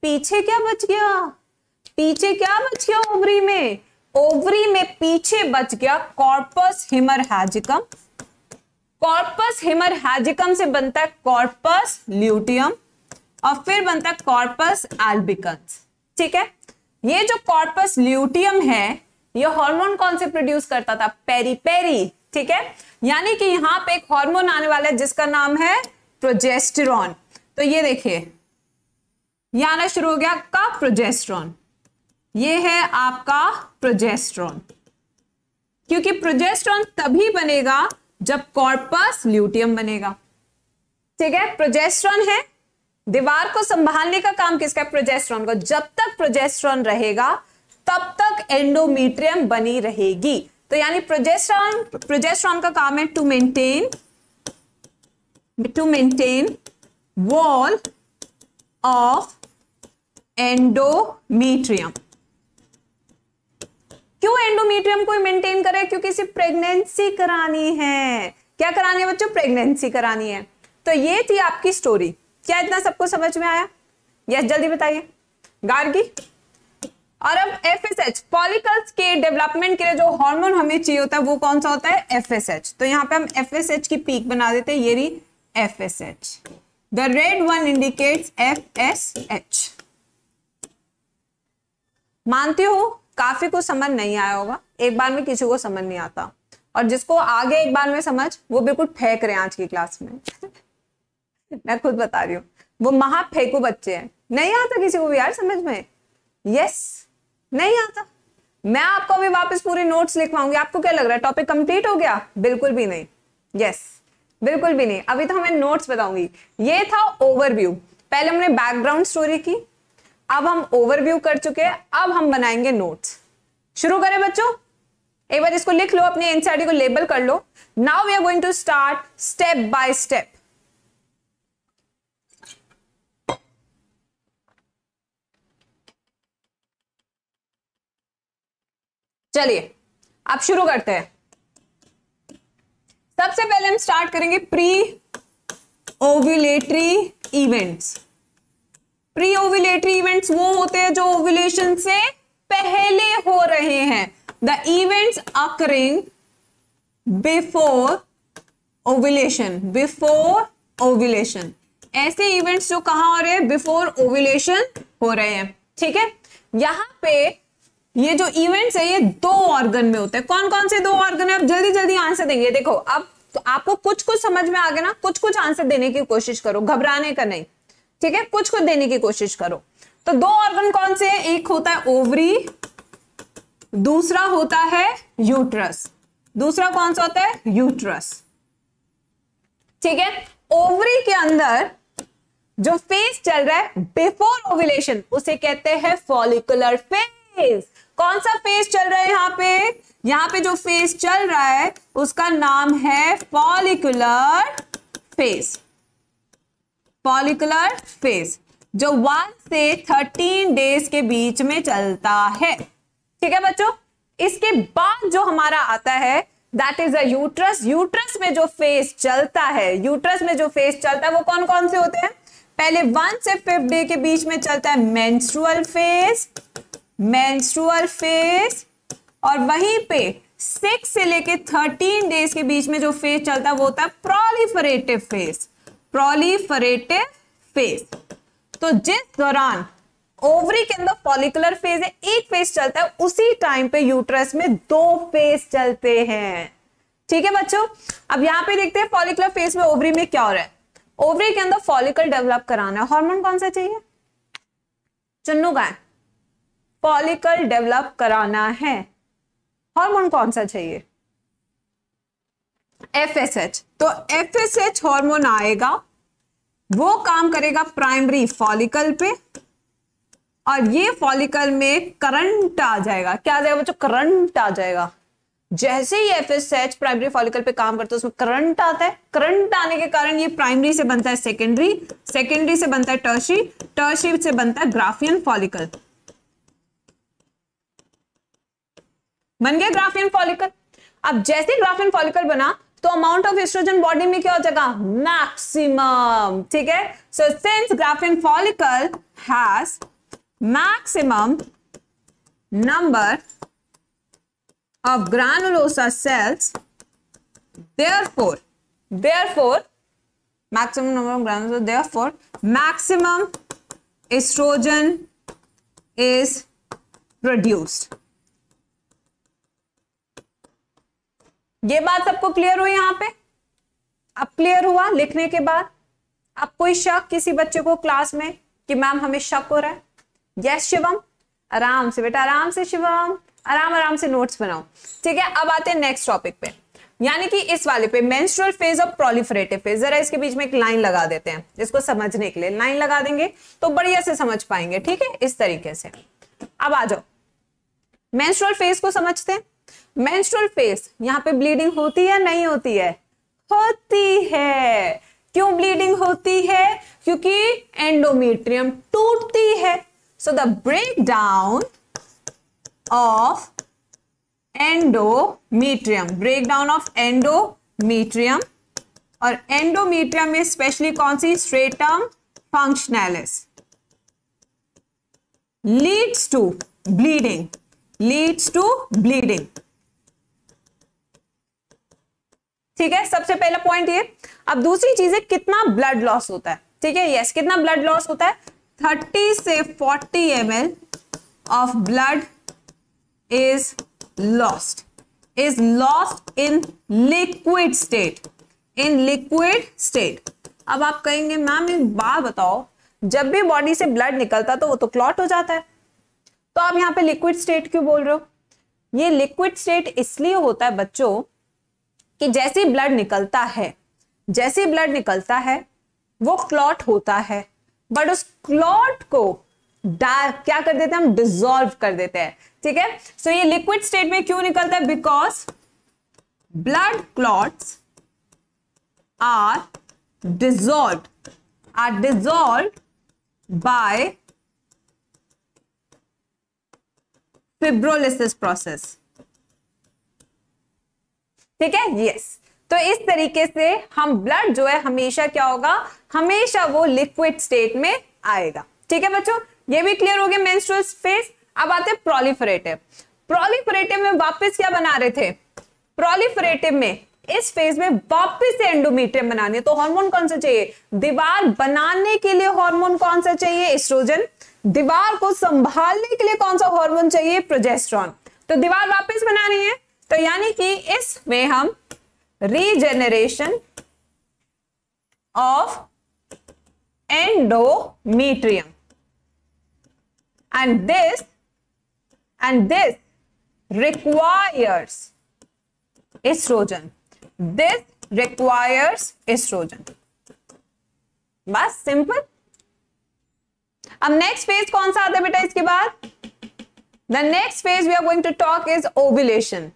पीछे क्या बच गया पीछे क्या बच गया ओवरी में ओवरी में पीछे बच गया कॉर्पस हिमर हैजिकम कॉर्पस हिमर हैजिकम से बनता है कॉर्पस ल्यूटियम और फिर बनता है कॉर्पस एल्बिकन्स ठीक है ये जो कॉर्पस ल्यूटियम है ये हार्मोन कौन से प्रोड्यूस करता था पेरी पेरी ठीक है यानी कि यहां पे एक हार्मोन आने वाला है जिसका नाम है प्रोजेस्टेरॉन तो ये देखिए ये आना शुरू हो गया का प्रोजेस्ट्रॉन ये है आपका प्रोजेस्ट्रॉन क्योंकि प्रोजेस्ट्रॉन तभी बनेगा जब कॉर्पस ल्यूटियम बनेगा ठीक है प्रोजेस्ट्रॉन है दीवार को संभालने का काम किसका प्रोजेस्ट्रॉन का जब तक प्रोजेस्ट्रॉन रहेगा तब तक एंडोमीट्रियम बनी रहेगी तो यानी प्रोजेस्ट्रॉन प्रोजेस्ट्रॉन का काम है to maintain to maintain wall of endometrium क्यों एंडोमेट्रियम को मेंटेन करे क्योंकि सिर्फ प्रेगनेंसी करानी है क्या करानी है बच्चों प्रेगनेंसी करानी है तो ये थी आपकी स्टोरी क्या इतना सबको समझ में आया यस जल्दी बताइए गार्गी और अब एफ एस एच पॉलिकल्स के डेवलपमेंट के लिए जो हार्मोन हमें चाहिए होता है वो कौन सा होता है एफ एस एच तो यहाँ पे हम एफ एस एच की पीक बना देते हैं ये रही F S H the red one indicates F S H मानते हो काफी कुछ समझ नहीं आया होगा एक बार में किसी को समझ नहीं आता और जिसको आगे एक बार में समझ वो बिल्कुल फेंक रहे हैं आज की क्लास में मैं खुद बता रही हूँ वो महा फेंकू बच्चे हैं नहीं आता किसी को भी यार समझ में यस नहीं आता मैं आपको अभी वापस पूरे नोट्स लिखवाऊंगी आपको क्या लग रहा है टॉपिक कंप्लीट हो गया बिल्कुल भी नहीं यस बिल्कुल भी नहीं अभी तो मैं नोट्स बताऊंगी ये था ओवरव्यू पहले हमने बैकग्राउंड स्टोरी की अब हम ओवरव्यू कर चुके हैं अब हम बनाएंगे नोट्स शुरू करें बच्चों एक बार इसको लिख लो अपने एनसीआरटी को लेबल कर लो now we are going to start step by step चलिए अब शुरू करते हैं सबसे पहले हम स्टार्ट करेंगे pre ovulatory events pre ovulatory events वो होते हैं जो ओविलेशन से पहले हो रहे हैं the events occurring before ovulation before ovulation ऐसे इवेंट्स जो कहा हो रहे हैं बिफोर ओविलेशन हो रहे हैं ठीक है यहाँ पे ये जो इवेंट्स है ये दो ऑर्गन में होते हैं कौन कौन से दो ऑर्गन है आप जल्दी जल्दी आंसर देंगे देखो अब तो आपको कुछ कुछ समझ में आ गया ना कुछ कुछ आंसर देने की कोशिश करो घबराने का नहीं ठीक है कुछ कुछ देने की कोशिश करो तो दो ऑर्गन कौन से हैं एक होता है ओवरी दूसरा होता है यूट्रस दूसरा कौन सा होता है यूट्रस ठीक है ओवरी के अंदर जो फेज चल रहा है बिफोर ओविलेशन उसे कहते हैं फॉलिकुलर फेज कौन सा फेज चल रहा है यहां पे यहां पे जो फेज चल रहा है उसका नाम है फॉलिकुलर फेज पॉलिकुलर फेज जो वन से थर्टीन डेज के बीच में चलता है ठीक है बच्चों इसके बाद जो हमारा आता है that is us uterus uterus में जो फेस चलता है यूट्रस में जो फेस चलता है वो कौन कौन से होते हैं पहले वन से फिफ्थ डे के बीच में चलता है मेंस्ट्रुअल फेस मेंस्ट्रुअल फेस और वहीं पे सिक्स से लेके थर्टीन डेज के बीच में जो फेस चलता है वो होता है प्रोलिफरेटिव फेस प्रोलीफरेटिव फेज तो जिस दौरान ओवरी के अंदर फॉलिकुलर फेज है एक फेज चलता है उसी टाइम पे यूट्रस में दो फेज चलते हैं ठीक है बच्चों अब यहां पे देखते हैं फॉलिकुलर फेज में ओवरी में क्या हो रहा है ओवरी के अंदर फॉलिकल डेवलप कराना है हॉर्मोन कौन सा चाहिए चुन्नू गाय फॉलिकल डेवलप कराना है हॉर्मोन कौन सा चाहिए एफ एस एच तो एफ एस एच हॉर्मोन आएगा वो काम करेगा प्राइमरी फॉलिकल पे और ये फॉलिकल में करंट आ जाएगा क्या आ जाएगा बच्चों करंट आ जाएगा जैसे ही F S H primary follicle पे काम करता है उसमें करंट आता है करंट आने के कारण ये प्राइमरी से बनता है सेकेंडरी सेकेंडरी से बनता है टर्शी टर्शी से बनता है ग्राफियन फॉलिकल बन गया ग्राफियन फॉलिकल अब जैसे ग्राफियन फॉलिकल बना तो अमाउंट ऑफ एस्ट्रोजन बॉडी में क्या हो जाएगा मैक्सिमम ठीक है so since Graafian follicle has maximum number of granulosa cells therefore therefore maximum number of granulosa therefore maximum estrogen is produced ये बात सबको क्लियर हुई यहाँ पे अब क्लियर हुआ लिखने के बाद अब कोई शक किसी बच्चे को क्लास में कि मैम हमें शक हो रहा है यस शिवम आराम से बेटा आराम से शिवम आराम आराम से नोट्स बनाओ ठीक है अब आते हैं नेक्स्ट टॉपिक पे यानी कि इस वाले पे मेंस्ट्रुअल फेज और प्रोलिफरेटिव फेज जरा इसके बीच में एक लाइन लगा देते हैं इसको समझने के लिए लाइन लगा देंगे तो बढ़िया से समझ पाएंगे ठीक है इस तरीके से अब आ जाओ मेंस्ट्रुअल फेज को समझते हैं मेंस्ट्रुअल फेस यहाँ पे ब्लीडिंग होती है नहीं होती है होती है क्यों ब्लीडिंग होती है क्योंकि एंडोमेट्रियम टूटती है so the break down of endometrium break down of endometrium और एंडोमेट्रियम में स्पेशली कौन सी stratum functionalis leads to bleeding leads to bleeding ठीक है सबसे पहला पॉइंट ये अब दूसरी चीज है कितना ब्लड लॉस होता है ठीक है यस कितना ब्लड लॉस होता है थर्टी से forty M L of blood is lost is lost in liquid state in liquid state अब आप कहेंगे मैम एक बात बताओ जब भी बॉडी से ब्लड निकलता तो वो तो क्लॉट हो जाता है तो आप यहां पे लिक्विड स्टेट क्यों बोल रहे हो ये लिक्विड स्टेट इसलिए होता है बच्चों कि जैसे ब्लड निकलता है जैसे ब्लड निकलता है वो क्लॉट होता है बट उस क्लॉट को डार्क क्या कर देते हैं हम डिजोल्व कर देते हैं ठीक है सो so, ये लिक्विड स्टेट में क्यों निकलता है because blood clots are dissolve are dissolve by fibrolysis process ठीक है यस तो इस तरीके से हम ब्लड जो है हमेशा क्या होगा हमेशा वो लिक्विड स्टेट में आएगा ठीक है बच्चों ये भी क्लियर हो गया मेंस्ट्रुअल फेज अब आते हैं प्रोलिफरेटिव प्रोलिफरेटिव में वापस क्या बना रहे थे प्रोलिफरेटिव में इस फेज में वापस से एंडोमीट्रियम बनानी है तो हार्मोन कौन सा चाहिए दीवार बनाने के लिए हार्मोन कौन सा चाहिए एस्ट्रोजन दीवार को संभालने के लिए कौन सा हार्मोन चाहिए प्रोजेस्ट्रॉन तो दीवार वापस बनानी है तो यानी कि इसमें हम regeneration of endometrium and this and this requires estrogen this requires estrogen बस सिंपल अब नेक्स्ट फेज कौन सा आता है बेटा इसके बाद the next phase we are going to talk is ovulation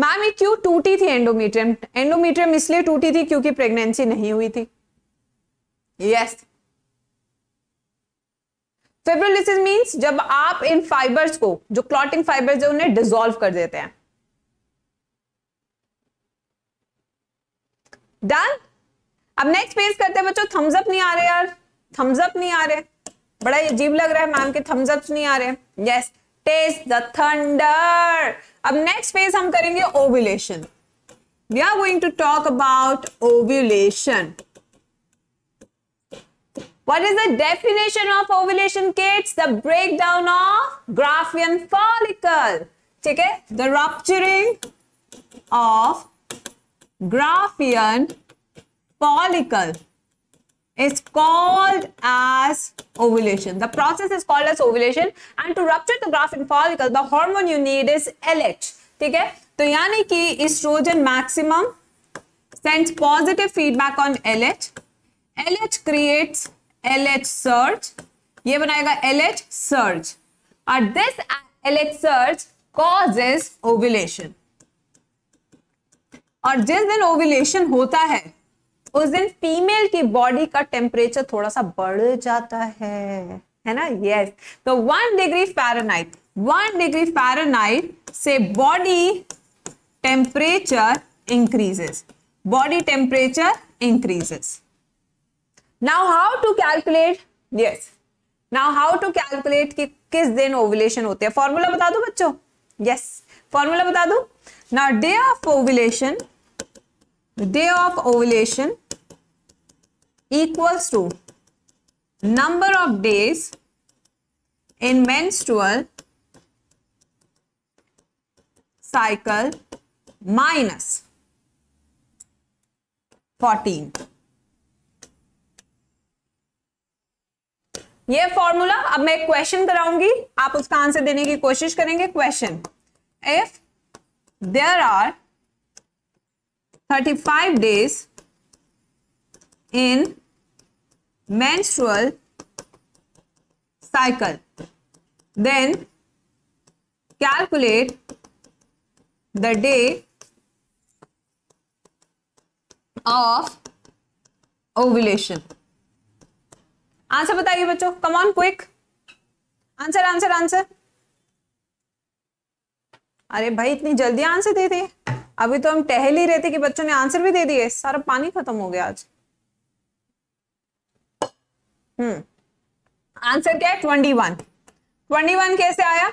ma'am ये क्यों टूटी थी एंडोमीट्रियम एंडोमीट्रियम इसलिए टूटी थी क्योंकि प्रेगनेंसी नहीं हुई थी यस फेब्रोलिसिस मींस जब आप इन फाइबर्स को जो क्लॉटिंग फाइबर्स है उन्हें डिजोल्व कर देते हैं डन अब नेक्स्ट फेज करते हैं बच्चों थम्स अप नहीं आ रहे यार थम्स अप नहीं आ रहे बड़ा अजीब लग रहा है मैम के थम्स अप नहीं आ रहे yes yes. The thunder. Thunder अब नेक्स्ट फेज हम करेंगे ovulation we are going to talk about ovulation What is the definition of ovulation, kids? The breakdown of Graafian follicle. ठीक है The rupturing of Graafian follicle. is called as ovulation. The process is called as ovulation and to rupture the graphene follicle, the hormone you need is LH. theek hai to yani ki estrogen maximum sends positive feedback on LH. LH creates LH surge. ye banayega LH surge. And this LH surge causes ovulation. और जिस दिन ओविलेशन होता है उस दिन फीमेल की बॉडी का टेम्परेचर थोड़ा सा बढ़ जाता है है ना यस तो one degree Fahrenheit one degree Fahrenheit से body temperature increases body temperature increases now how to calculate yes now how to calculate कि किस दिन ओवुलेशन होते हैं फॉर्मूला बता दो बच्चों यस yes. फॉर्मूला बता दो ना day of ovulation day of ovulation equals to number of days in menstrual cycle minus 14 ये फॉर्मूला अब मैं एक क्वेश्चन कराऊंगी आप उसका आंसर देने की कोशिश करेंगे question if there are 35 days in menstrual cycle. Then calculate the day of ovulation. Answer बताइए बच्चों come on quick answer answer answer अरे भाई इतनी जल्दी आंसर दे दे अभी तो हम टहल ही रहे थे कि बच्चों ने आंसर भी दे दिए सारा पानी खत्म हो गया आज हम्म आंसर क्या है ट्वेंटी वन ट्वेंटी वन कैसे आया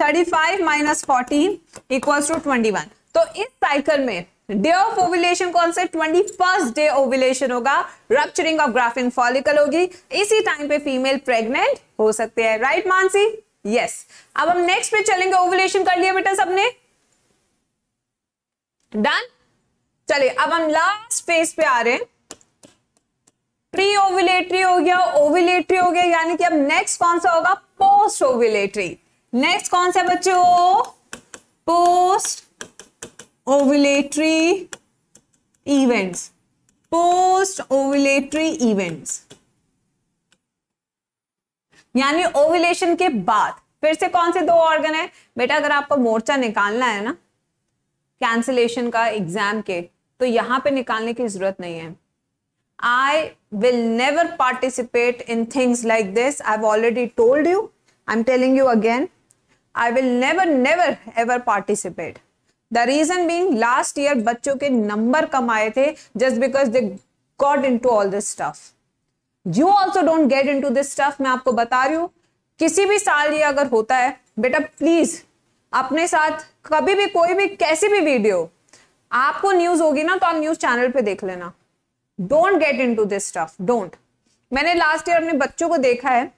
thirty five minus fourteen equals to twenty one तो इस साइकिल में डे ऑफ ओविलेशन कौन से ट्वेंटी फर्स्ट डे ओविलेशन होगा रक्चरिंग ऑफ ग्राफिन फॉलिकल होगी इसी टाइम पे फीमेल प्रेग्नेंट हो सकते हैं राइट मानसी यस अब हम नेक्स्ट पे चलेंगे ओविलेशन कर लिया बेटा सबने डन चलिए अब हम लास्ट फेज पे आ रहे हैं प्री ओविलेटरी हो गया ओविलेटरी हो गया यानी कि अब नेक्स्ट कौन सा होगा पोस्ट ओविलेटरी नेक्स्ट कौन सा हो post ovulatory events post ovulatory events यानी ओविलेशन के बाद फिर से कौन से दो ऑर्गन है बेटा अगर आपको मोर्चा निकालना है ना कैंसिलेशन का एग्जाम के तो यहाँ पे निकालने की जरूरत नहीं है I will never participate in things like this I already told you I am telling you again I will never never ever participate the reason being last year बच्चों के नंबर कम आए थे just because they got in to all this stuff you also don't get in to this stuff मैं आपको बता रही हूँ किसी भी साल ये अगर होता है बेटा प्लीज अपने साथ कभी भी कोई भी कैसी भी वीडियो आपको न्यूज होगी ना तो आप न्यूज चैनल पे देख लेना don't get in to this stuff don't मैंने लास्ट ईयर अपने बच्चों को देखा है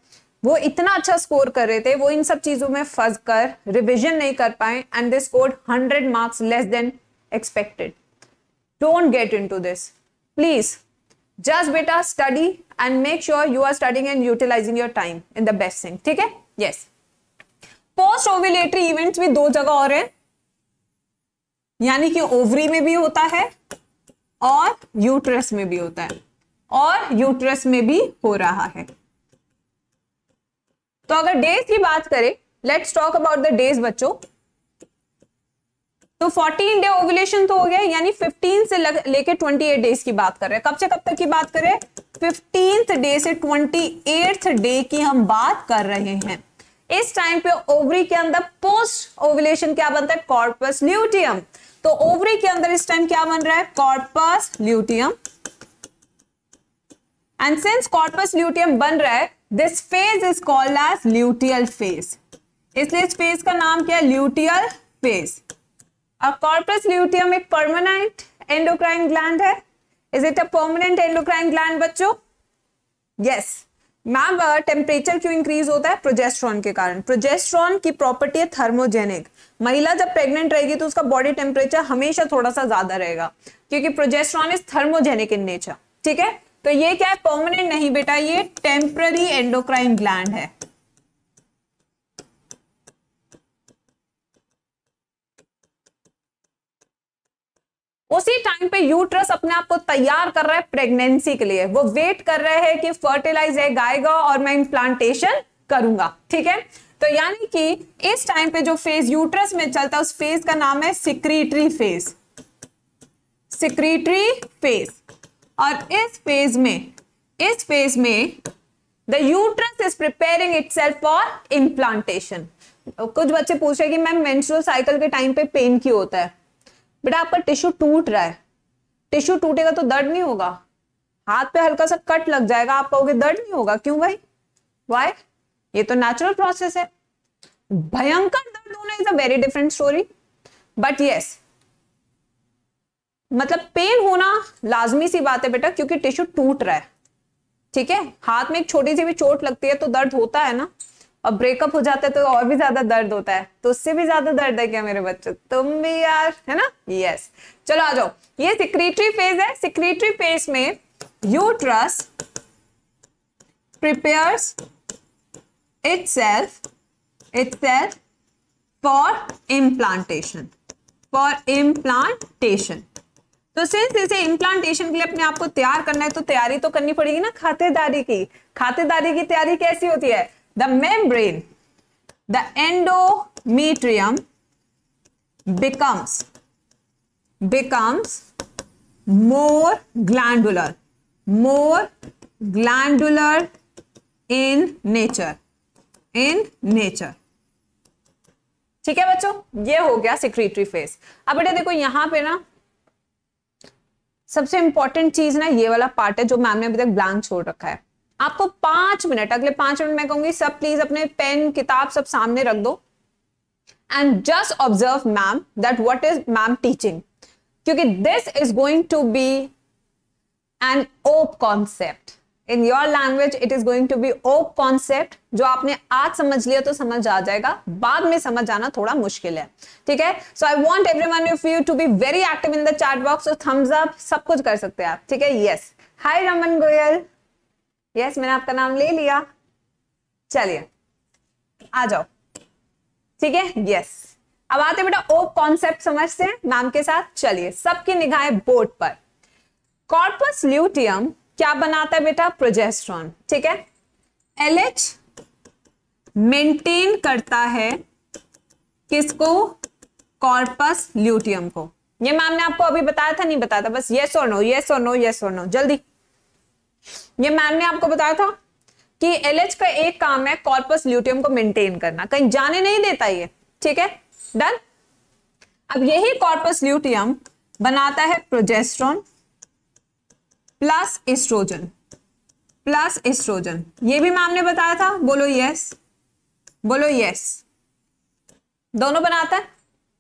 वो इतना अच्छा स्कोर कर रहे थे वो इन सब चीजों में फंस कर रिविजन नहीं कर पाए and they score hundred marks less than expected don't get in to this please just बेटा study and make sure you are studying and utilizing your time in the best thing ठीक है यस पोस्ट ओविलेटरी इवेंट्स भी दो जगह और हैं यानी कि ओवरी में भी होता है और यूट्रस में भी होता है और यूट्रस में भी हो रहा है तो अगर डेज की बात करें let's talk about the days बच्चों तो 14 डे ओवुलेशन तो हो गया यानी 15 से लेके 28 डेज की बात कर रहे हैं कब से कब तक की बात कर रहे हैं 15th डे से ट्वेंटी डे की हम बात कर रहे हैं इस टाइम पे ओवरी के अंदर पोस्ट ओवुलेशन क्या बनता है कॉर्पस न्यूटियम तो ओवरी के अंदर इस टाइम क्या बन रहा है corpus luteum and since corpus luteum बन रहा है this phase is called as luteal phase इसलिए इस फेज का नाम क्या ल्यूटियल फेज अब कॉर्पस ल्यूटियम एक परमानेंट एंडोक्राइन ग्लैंड है is it a permanent endocrine gland बच्चों यस मैम टेम्परेचर क्यों इंक्रीज होता है प्रोजेस्ट्रॉन के कारण प्रोजेस्ट्रॉन की प्रॉपर्टी है थर्मोजेनिक महिला जब प्रेग्नेंट रहेगी तो उसका बॉडी टेम्परेचर हमेशा थोड़ा सा ज्यादा रहेगा क्योंकि progesterone is thermogenic in nature ठीक है तो ये क्या है परमानेंट नहीं बेटा ये टेम्पररी एंडोक्राइन ग्लैंड है उसी टाइम पे यूट्रस अपने आप को तैयार कर रहा है प्रेगनेंसी के लिए वो वेट कर रहे हैं कि फर्टिलाइज है गाएगा और मैं इम्प्लांटेशन करूंगा ठीक है तो यानी कि इस टाइम पे जो फेज यूट्रस में चलता है उस फेज का नाम है सिक्रीटरी फेज सिक्रीटरी फेज और इस फेज में इस फेज में the uterus is preparing itself for implantation कुछ बच्चे पूछ रहे कि मैम मेंस्ट्रुअल साइकिल के टाइम पे पेन क्यों होता है बेटा आपका टिश्यू टूट रहा है टिश्यू टूटेगा तो दर्द नहीं होगा हाथ पे हल्का सा कट लग जाएगा आप कहोगे दर्द नहीं होगा क्यों भाई वाई ये तो नेचुरल प्रोसेस है भयंकर दर्द होना is a very different story but yes मतलब पेन होना लाजमी सी बात है बेटा क्योंकि टिश्यू टूट रहा है ठीक है हाथ में एक छोटी सी भी चोट लगती है तो दर्द होता है ना और ब्रेकअप हो जाता है तो और भी ज्यादा दर्द होता है तो उससे भी ज्यादा दर्द है क्या मेरे बच्चों तुम भी यार है ना यस चलो आ जाओ ये सिक्रेटरी फेज है सिक्रेटरी फेज में uterus prepares itself itself for implantation for implantation तो सिंस इसे इम्प्लांटेशन के लिए अपने आपको तैयार करना है तो तैयारी तो करनी पड़ेगी ना खातेदारी की खातेदारी की तैयारी कैसी होती है the membrane the endometrium becomes becomes more glandular more glandular in nature in nature ठीक है बच्चों ये हो गया सिक्रेटरी फेस अब बेटा देखो यहां पे ना सबसे इंपॉर्टेंट चीज ना ये वाला पार्ट है जो मैम ने अभी तक ब्लैंक छोड़ रखा है आपको पांच मिनट अगले पांच मिनट मैं कहूंगी सब प्लीज अपने पेन किताब सब सामने रख दो and just observe ma'am that what is ma'am teaching क्योंकि this is going to be an OP concept in your language it is going to be O concept जो आपने आज समझ लिया तो समझ आ जाएगा बाद में समझ आना थोड़ा मुश्किल है ठीक है so I want every one of you to be very active in the chat box thumbs up सब कुछ कर सकते हैं आप ठीक है yes hi Raman Goyal yes मैंने आपका नाम ले लिया चलिए आ जाओ ठीक है यस अब आते बेटा ओ कॉन्सेप्ट समझते हैं नाम के साथ चलिए सबकी निगाहें बोर्ड पर कॉर्पस ल्यूटियम क्या बनाता है बेटा प्रोजेस्ट्रॉन ठीक है एल एच मेंटेन करता है किसको कॉर्पस ल्यूटियम को ये मैम ने आपको अभी बताया था नहीं बताया था बस येस और नो येस और नो येस और नो जल्दी ये मैम ने आपको बताया था कि एलएच का एक काम है कॉर्पस ल्यूटियम को मेंटेन करना कहीं जाने नहीं देता ये ठीक है डन अब यही कॉर्पस ल्यूटियम बनाता है progesterone plus estrogen plus estrogen ये भी मैम ने बताया था बोलो यस बोलो यस दोनों बनाता है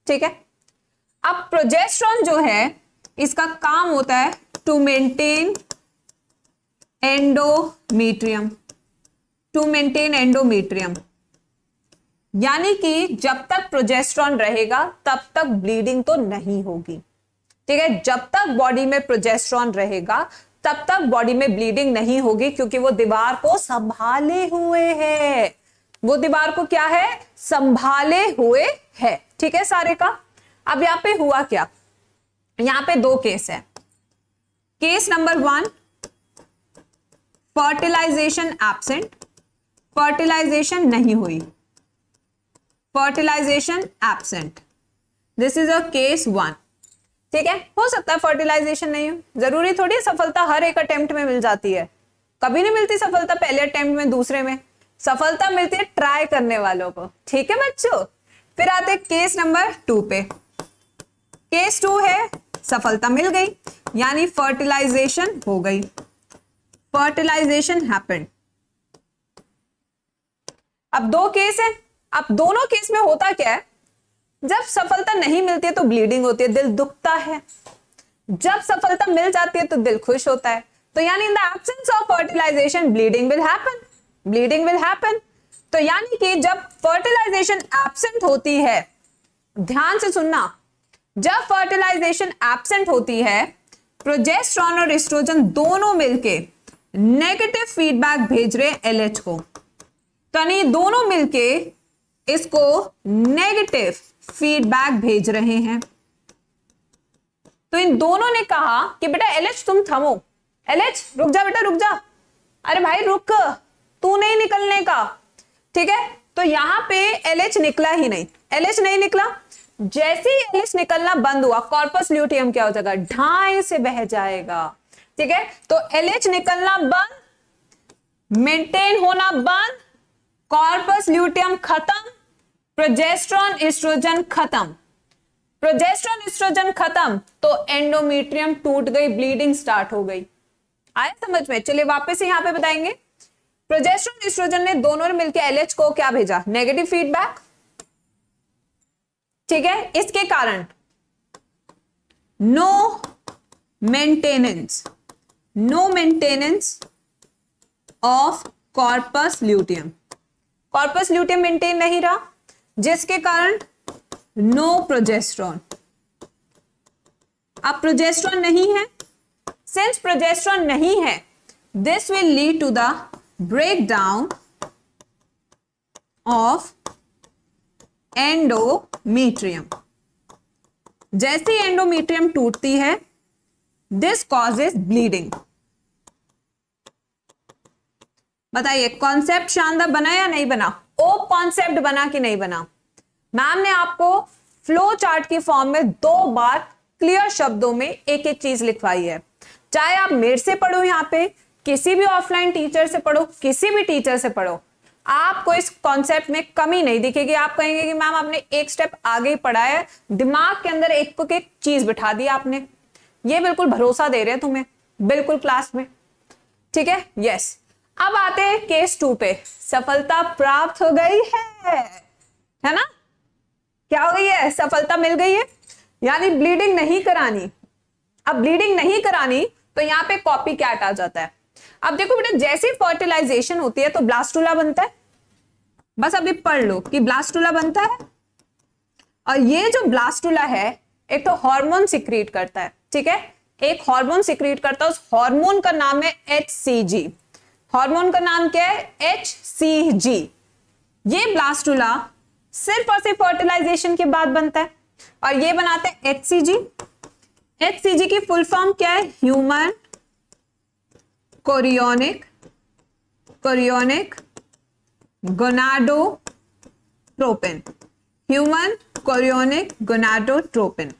ठीक है अब प्रोजेस्ट्रॉन जो है इसका काम होता है to maintain endometrium to maintain endometrium यानी कि जब तक प्रोजेस्ट्रॉन रहेगा तब तक ब्लीडिंग तो नहीं होगी ठीक है जब तक बॉडी में प्रोजेस्ट्रॉन रहेगा तब तक बॉडी में ब्लीडिंग नहीं होगी क्योंकि वो दीवार को संभाले हुए है वो दीवार को क्या है संभाले हुए है ठीक है सारे का अब यहां पे हुआ क्या यहां पे दो केस है case number one fertilization absent fertilization नहीं हुई fertilization absent this is a case one ठीक है हो सकता है फर्टिलाइजेशन नहीं हो जरूरी थोड़ी सफलता हर एक अटेम्प्ट में मिल जाती है कभी नहीं मिलती सफलता पहले अटेम्प्ट में दूसरे में सफलता मिलती है ट्राई करने वालों को ठीक है बच्चों फिर आते हैं केस नंबर टू पे केस टू है सफलता मिल गई यानी फर्टिलाइजेशन हो गई फर्टिलाइजेशन हैपेंड अब दो केस है अब दोनों केस में होता क्या है जब सफलता नहीं मिलती है तो ब्लीडिंग होती है दिल दुखता है जब सफलता मिल जाती है तो दिल खुश होता है तो यानी in the absence of fertilization bleeding will happen bleeding will happen तो यानी कि जब फर्टिलाइजेशन एबसेंट होती है ध्यान से सुनना जब फर्टिलाइजेशन एबसेंट होती है प्रोजेस्ट्रॉन और एस्ट्रोजन दोनों मिलके नेगेटिव फीडबैक भेज रहे एलएच को तो यानी दोनों मिलके इसको नेगेटिव फीडबैक भेज रहे हैं तो इन दोनों ने कहा कि बेटा एलएच तुम थमो एलएच रुक जा बेटा रुक जा अरे भाई रुक तू नहीं निकलने का ठीक है तो यहां पे एलएच निकला ही नहीं एलएच नहीं निकला जैसे ही एलएच निकलना बंद हुआ कॉर्पस ल्यूटियम क्या हो जाएगा ढाई से बह जाएगा ठीक है तो एलएच निकलना बंद मेंटेन होना बंद कॉर्पस ल्यूटियम खत्म प्रोजेस्ट्रॉन एस्ट्रोजन खत्म प्रोजेस्ट्रॉन एस्ट्रोजन खत्म तो एंडोमेट्रियम टूट गई ब्लीडिंग स्टार्ट हो गई आया समझ में चलिए वापस यहां पे बताएंगे प्रोजेस्ट्रॉन एस्ट्रोजन ने दोनों ने मिलकर एलएच को क्या भेजा नेगेटिव फीडबैक ठीक है इसके कारण no maintenance no maintenance of corpus luteum corpus luteum maintain नहीं रहा जिसके कारण नो प्रोजेस्ट्रॉन अब प्रोजेस्ट्रॉन नहीं है सिंस प्रोजेस्ट्रॉन नहीं है will lead to the break down of endometrium जैसे एंडोमीट्रियम टूटती है दिस कॉज इज ब्लीडिंग बताइए कॉन्सेप्ट शानदार बना या नहीं बना ओप कॉन्सेप्ट बना कि नहीं बना मैम ने आपको फ्लो चार्ट की फॉर्म में दो बार क्लियर शब्दों में एक एक चीज लिखवाई है चाहे आप मेरे से पढ़ो यहाँ पे किसी भी ऑफलाइन टीचर से पढ़ो किसी भी टीचर से पढ़ो आपको इस कॉन्सेप्ट में कमी नहीं दिखेगी आप कहेंगे कि मैम आपने एक स्टेप आगे ही पढ़ा है दिमाग के अंदर एक को एक चीज बिठा दी आपने ये बिल्कुल भरोसा दे रहे हैं तुम्हें बिल्कुल क्लास में ठीक है यस अब आते हैं केस टू पे सफलता प्राप्त हो गई है है ना क्या हो गई है सफलता मिल गई है यानी ब्लीडिंग नहीं करानी अब ब्लीडिंग नहीं करानी तो यहाँ पे कॉपी कैट आ जाता है अब देखो बेटा जैसे फर्टिलाइजेशन होती है तो ब्लास्टूला बनता है बस अभी पढ़ लो कि ब्लास्टूला बनता है और ये जो ब्लास्टूला है एक तो हार्मोन सिक्रीट करता है ठीक है एक हार्मोन सिक्रीट करता है उस हार्मोन का नाम है एच सी जी हार्मोन का नाम क्या है एच सी जी ये ब्लास्टूला सिर्फ और सिर्फ फर्टिलाइजेशन के बाद बनता है और ये बनाते हैं H C G H C जी की फुल फॉर्म क्या है human chorionic chorionic gonadotropin human chorionic gonadotropin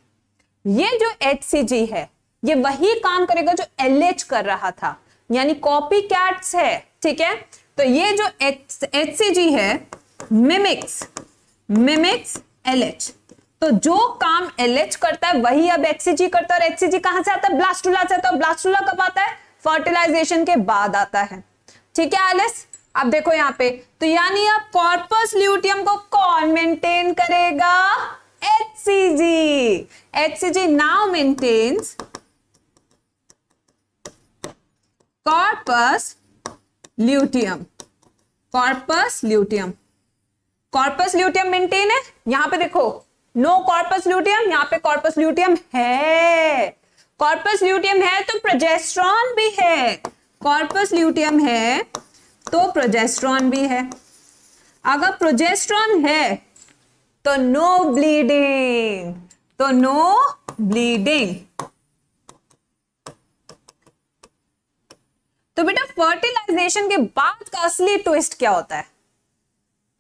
ये जो एच सी जी है ये वही काम करेगा जो एल एच कर रहा था यानी कॉपी कैट्स है ठीक है तो ये जो एच सी जी है मिमिक्स मिमिक्स एल एच तो जो काम एल एच करता है वही अब एक्सीजी करता है और एक्सीजी कहां से आता है ब्लास्टूला से आता है ब्लास्टूला कब आता है फर्टिलाइजेशन के बाद आता है ठीक है एलिस अब देखो यहां पे तो यानी अब कॉर्पस ल्यूटियम को कौन मेंटेन करेगा H C G H C G now maintains corpus luteum corpus luteum corpus luteum maintain है यहां पे देखो नो कॉर्पस ल्यूटियम यहां पे कॉर्पस ल्यूटियम है कॉर्पस ल्यूटियम है तो प्रोजेस्ट्रॉन भी है कॉर्पस ल्यूटियम है तो प्रोजेस्ट्रॉन भी है अगर प्रोजेस्ट्रॉन है तो नो ब्लीडिंग तो नो ब्लीडिंग तो बेटा फर्टिलाइजेशन के बाद का असली ट्विस्ट क्या होता है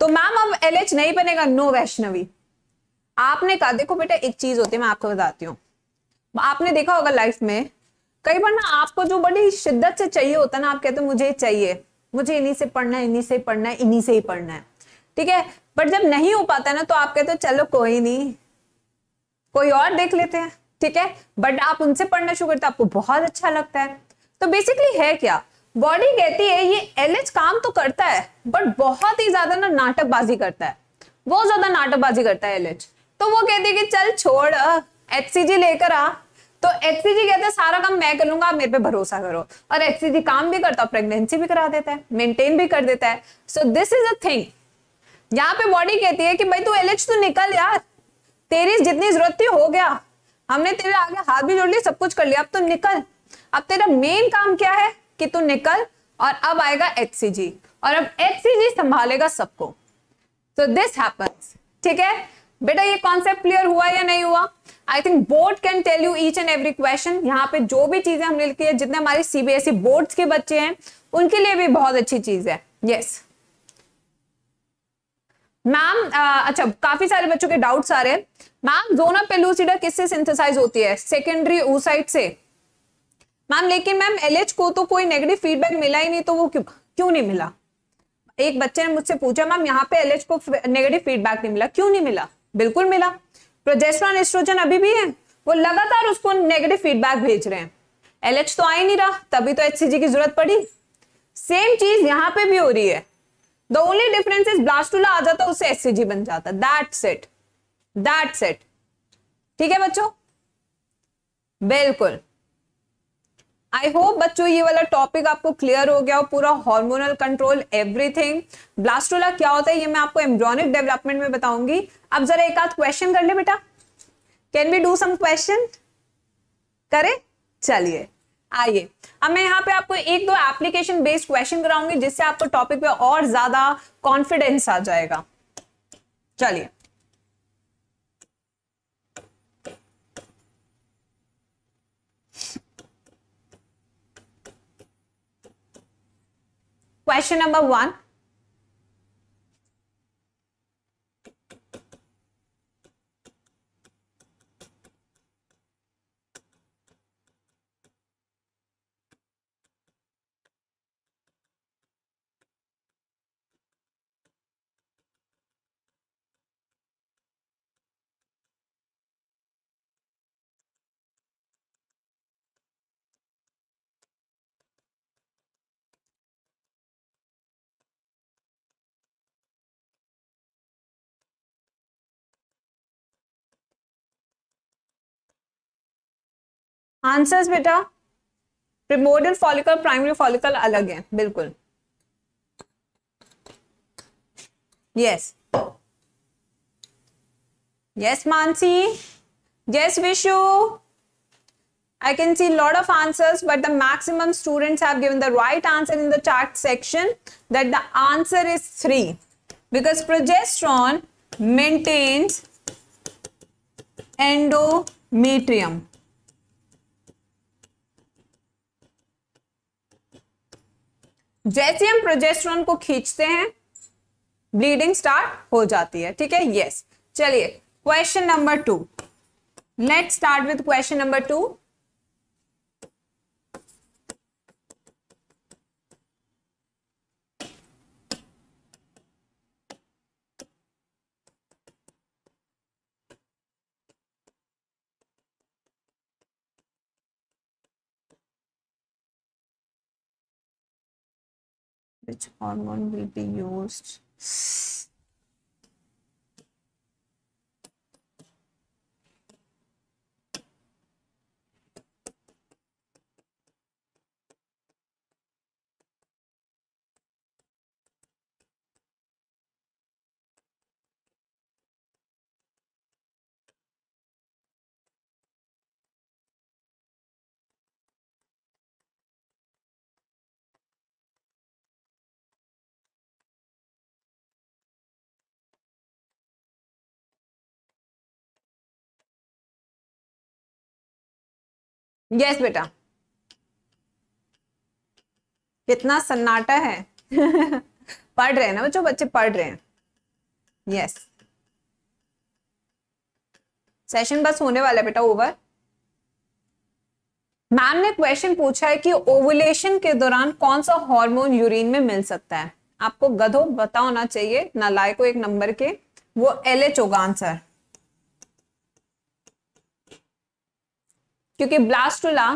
तो मैम अब एल नहीं बनेगा नो वैष्णवी आपने कहा देखो बेटा एक चीज होती है मैं आपको बताती हूँ आपने देखा होगा लाइफ में कई बार ना आपको जो बड़ी शिद्दत से चाहिए होता है ना आप कहते हो मुझे चाहिए मुझे इन्हीं से पढ़ना है इन्हीं से पढ़ना है इन्हीं से ही पढ़ना है ठीक है बट जब नहीं हो पाता ना तो आप कहते हो चलो कोई नहीं कोई और देख लेते हैं ठीक है बट आप उनसे पढ़ना शुरू करते आपको बहुत अच्छा लगता है तो बेसिकली है क्या बॉडी कहती है ये एल काम तो करता है बट बहुत ही ज्यादा ना नाटकबाजी करता है बहुत ज्यादा नाटकबाजी करता है एल तो वो कहती है कि चल छोड़ एच लेकर आ तो एच कहते हैं सारा काम मैं कर लूंगा आप मेरे पे भरोसा करो और एच काम भी करता है प्रेगनेंसी भी करा देता है मेंटेन भी कर देता है so this is a thing यहाँ पे बॉडी कहती है कि भाई तू एल तू तो निकल यार तेरी जितनी जरूरत थी हो गया हमने तेरे आगे हाथ भी जोड़ लिया सब कुछ कर लिया अब तो निकल अब तेरा मेन काम क्या है कि तू निकल और अब आएगा एच और अब एच संभालेगा सबको सो दिस हैपन्स ठीक है बेटा ये कॉन्सेप्ट क्लियर हुआ या नहीं हुआ I think board can tell you each and every question यहाँ पे जो भी चीजें हमने लिखी है जितने हमारे सीबीएसई बोर्ड्स e के बच्चे हैं उनके लिए भी बहुत अच्छी चीज है यस yes. मैम अच्छा काफी सारे बच्चों के डाउट्स आ रहे हैं मैम जोना पेलूसिडा किससे सिंथेसाइज होती है सेकेंडरी ऊसाइट से मैम लेकिन मैम एलएच को तो कोई नेगेटिव फीडबैक मिला ही नहीं तो वो क्यों क्यों नहीं मिला एक बच्चे ने मुझसे पूछा मैम यहाँ पे एलएच को नेगेटिव फीडबैक नहीं मिला क्यों नहीं मिला बिल्कुल मिला प्रोजेस्ट्रॉन एस्ट्रोजन अभी भी है वो लगातार उसको नेगेटिव फीडबैक भेज रहे हैं एलएच तो आ ही नहीं रहा तभी तो एच की जरूरत पड़ी सेम चीज यहाँ पे भी हो रही है the only difference is blastula आ जाता उससे एच बन जाता दैट सेट दैट सेट ठीक है बच्चों बिल्कुल आई होप बच्चों ये वाला टॉपिक आपको क्लियर हो गया हो पूरा हार्मोनल कंट्रोल एवरीथिंग ब्लास्टोला क्या होता है ये मैं आपको एम्ब्रॉनिक डेवलपमेंट में बताऊंगी अब जरा एक आध क्वेश्चन कर ले बेटा can be do some question करें चलिए आइए अब मैं यहाँ पे आपको एक दो एप्लीकेशन बेस्ड क्वेश्चन कराऊंगी जिससे आपको टॉपिक पे और ज्यादा कॉन्फिडेंस आ जाएगा चलिए Question number 1. Answers, beta. Primordial follicle, primary follicle, अलग है Yes, yes yes Mansi yes Vishu I can see lot of answers, but the maximum students have given the right answer in the chart section that the answer is 3 because progesterone maintains endometrium. जैसे हम प्रोजेस्ट्रॉन को खींचते हैं ब्लीडिंग स्टार्ट हो जाती है ठीक है यस चलिए question number two let start with question number two which hormone will be used yes yes, बेटा कितना सन्नाटा है पढ़ रहे हैं ना बच्चों बच्चे पढ़ रहे हैं यस yes. सेशन बस होने वाला है बेटा ओवर मैम ने क्वेश्चन पूछा है कि ओवुलेशन के दौरान कौन सा हार्मोन यूरिन में मिल सकता है आपको गधो बता होना चाहिए नलाय को एक नंबर के वो एल होगा आंसर क्योंकि ब्लास्टुला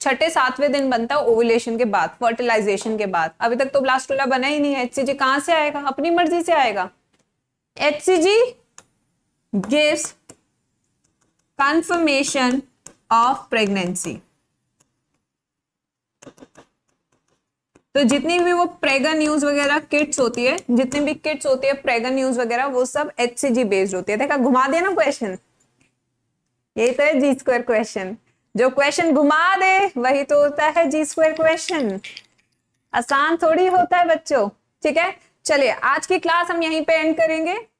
छठे सातवें दिन बनता है ओवुलेशन के बाद फर्टिलाइजेशन के बाद अभी तक तो ब्लास्टुला बना ही नहीं है एचसीजी कहां से आएगा अपनी मर्जी से आएगा H C gives confirmation of pregnancy तो जितनी भी वो प्रेगन न्यूज वगैरह किट्स होती है जितनी भी किट्स होती है प्रेगन न्यूज वगैरह वो सब एच बेस्ड होती है देखा घुमा देना क्वेश्चन यही तो है जी स्क्वायर क्वेश्चन जो क्वेश्चन घुमा दे वही तो होता है जी स्क्वायर क्वेश्चन आसान थोड़ी होता है बच्चों ठीक है चलिए आज की क्लास हम यहीं पे एंड करेंगे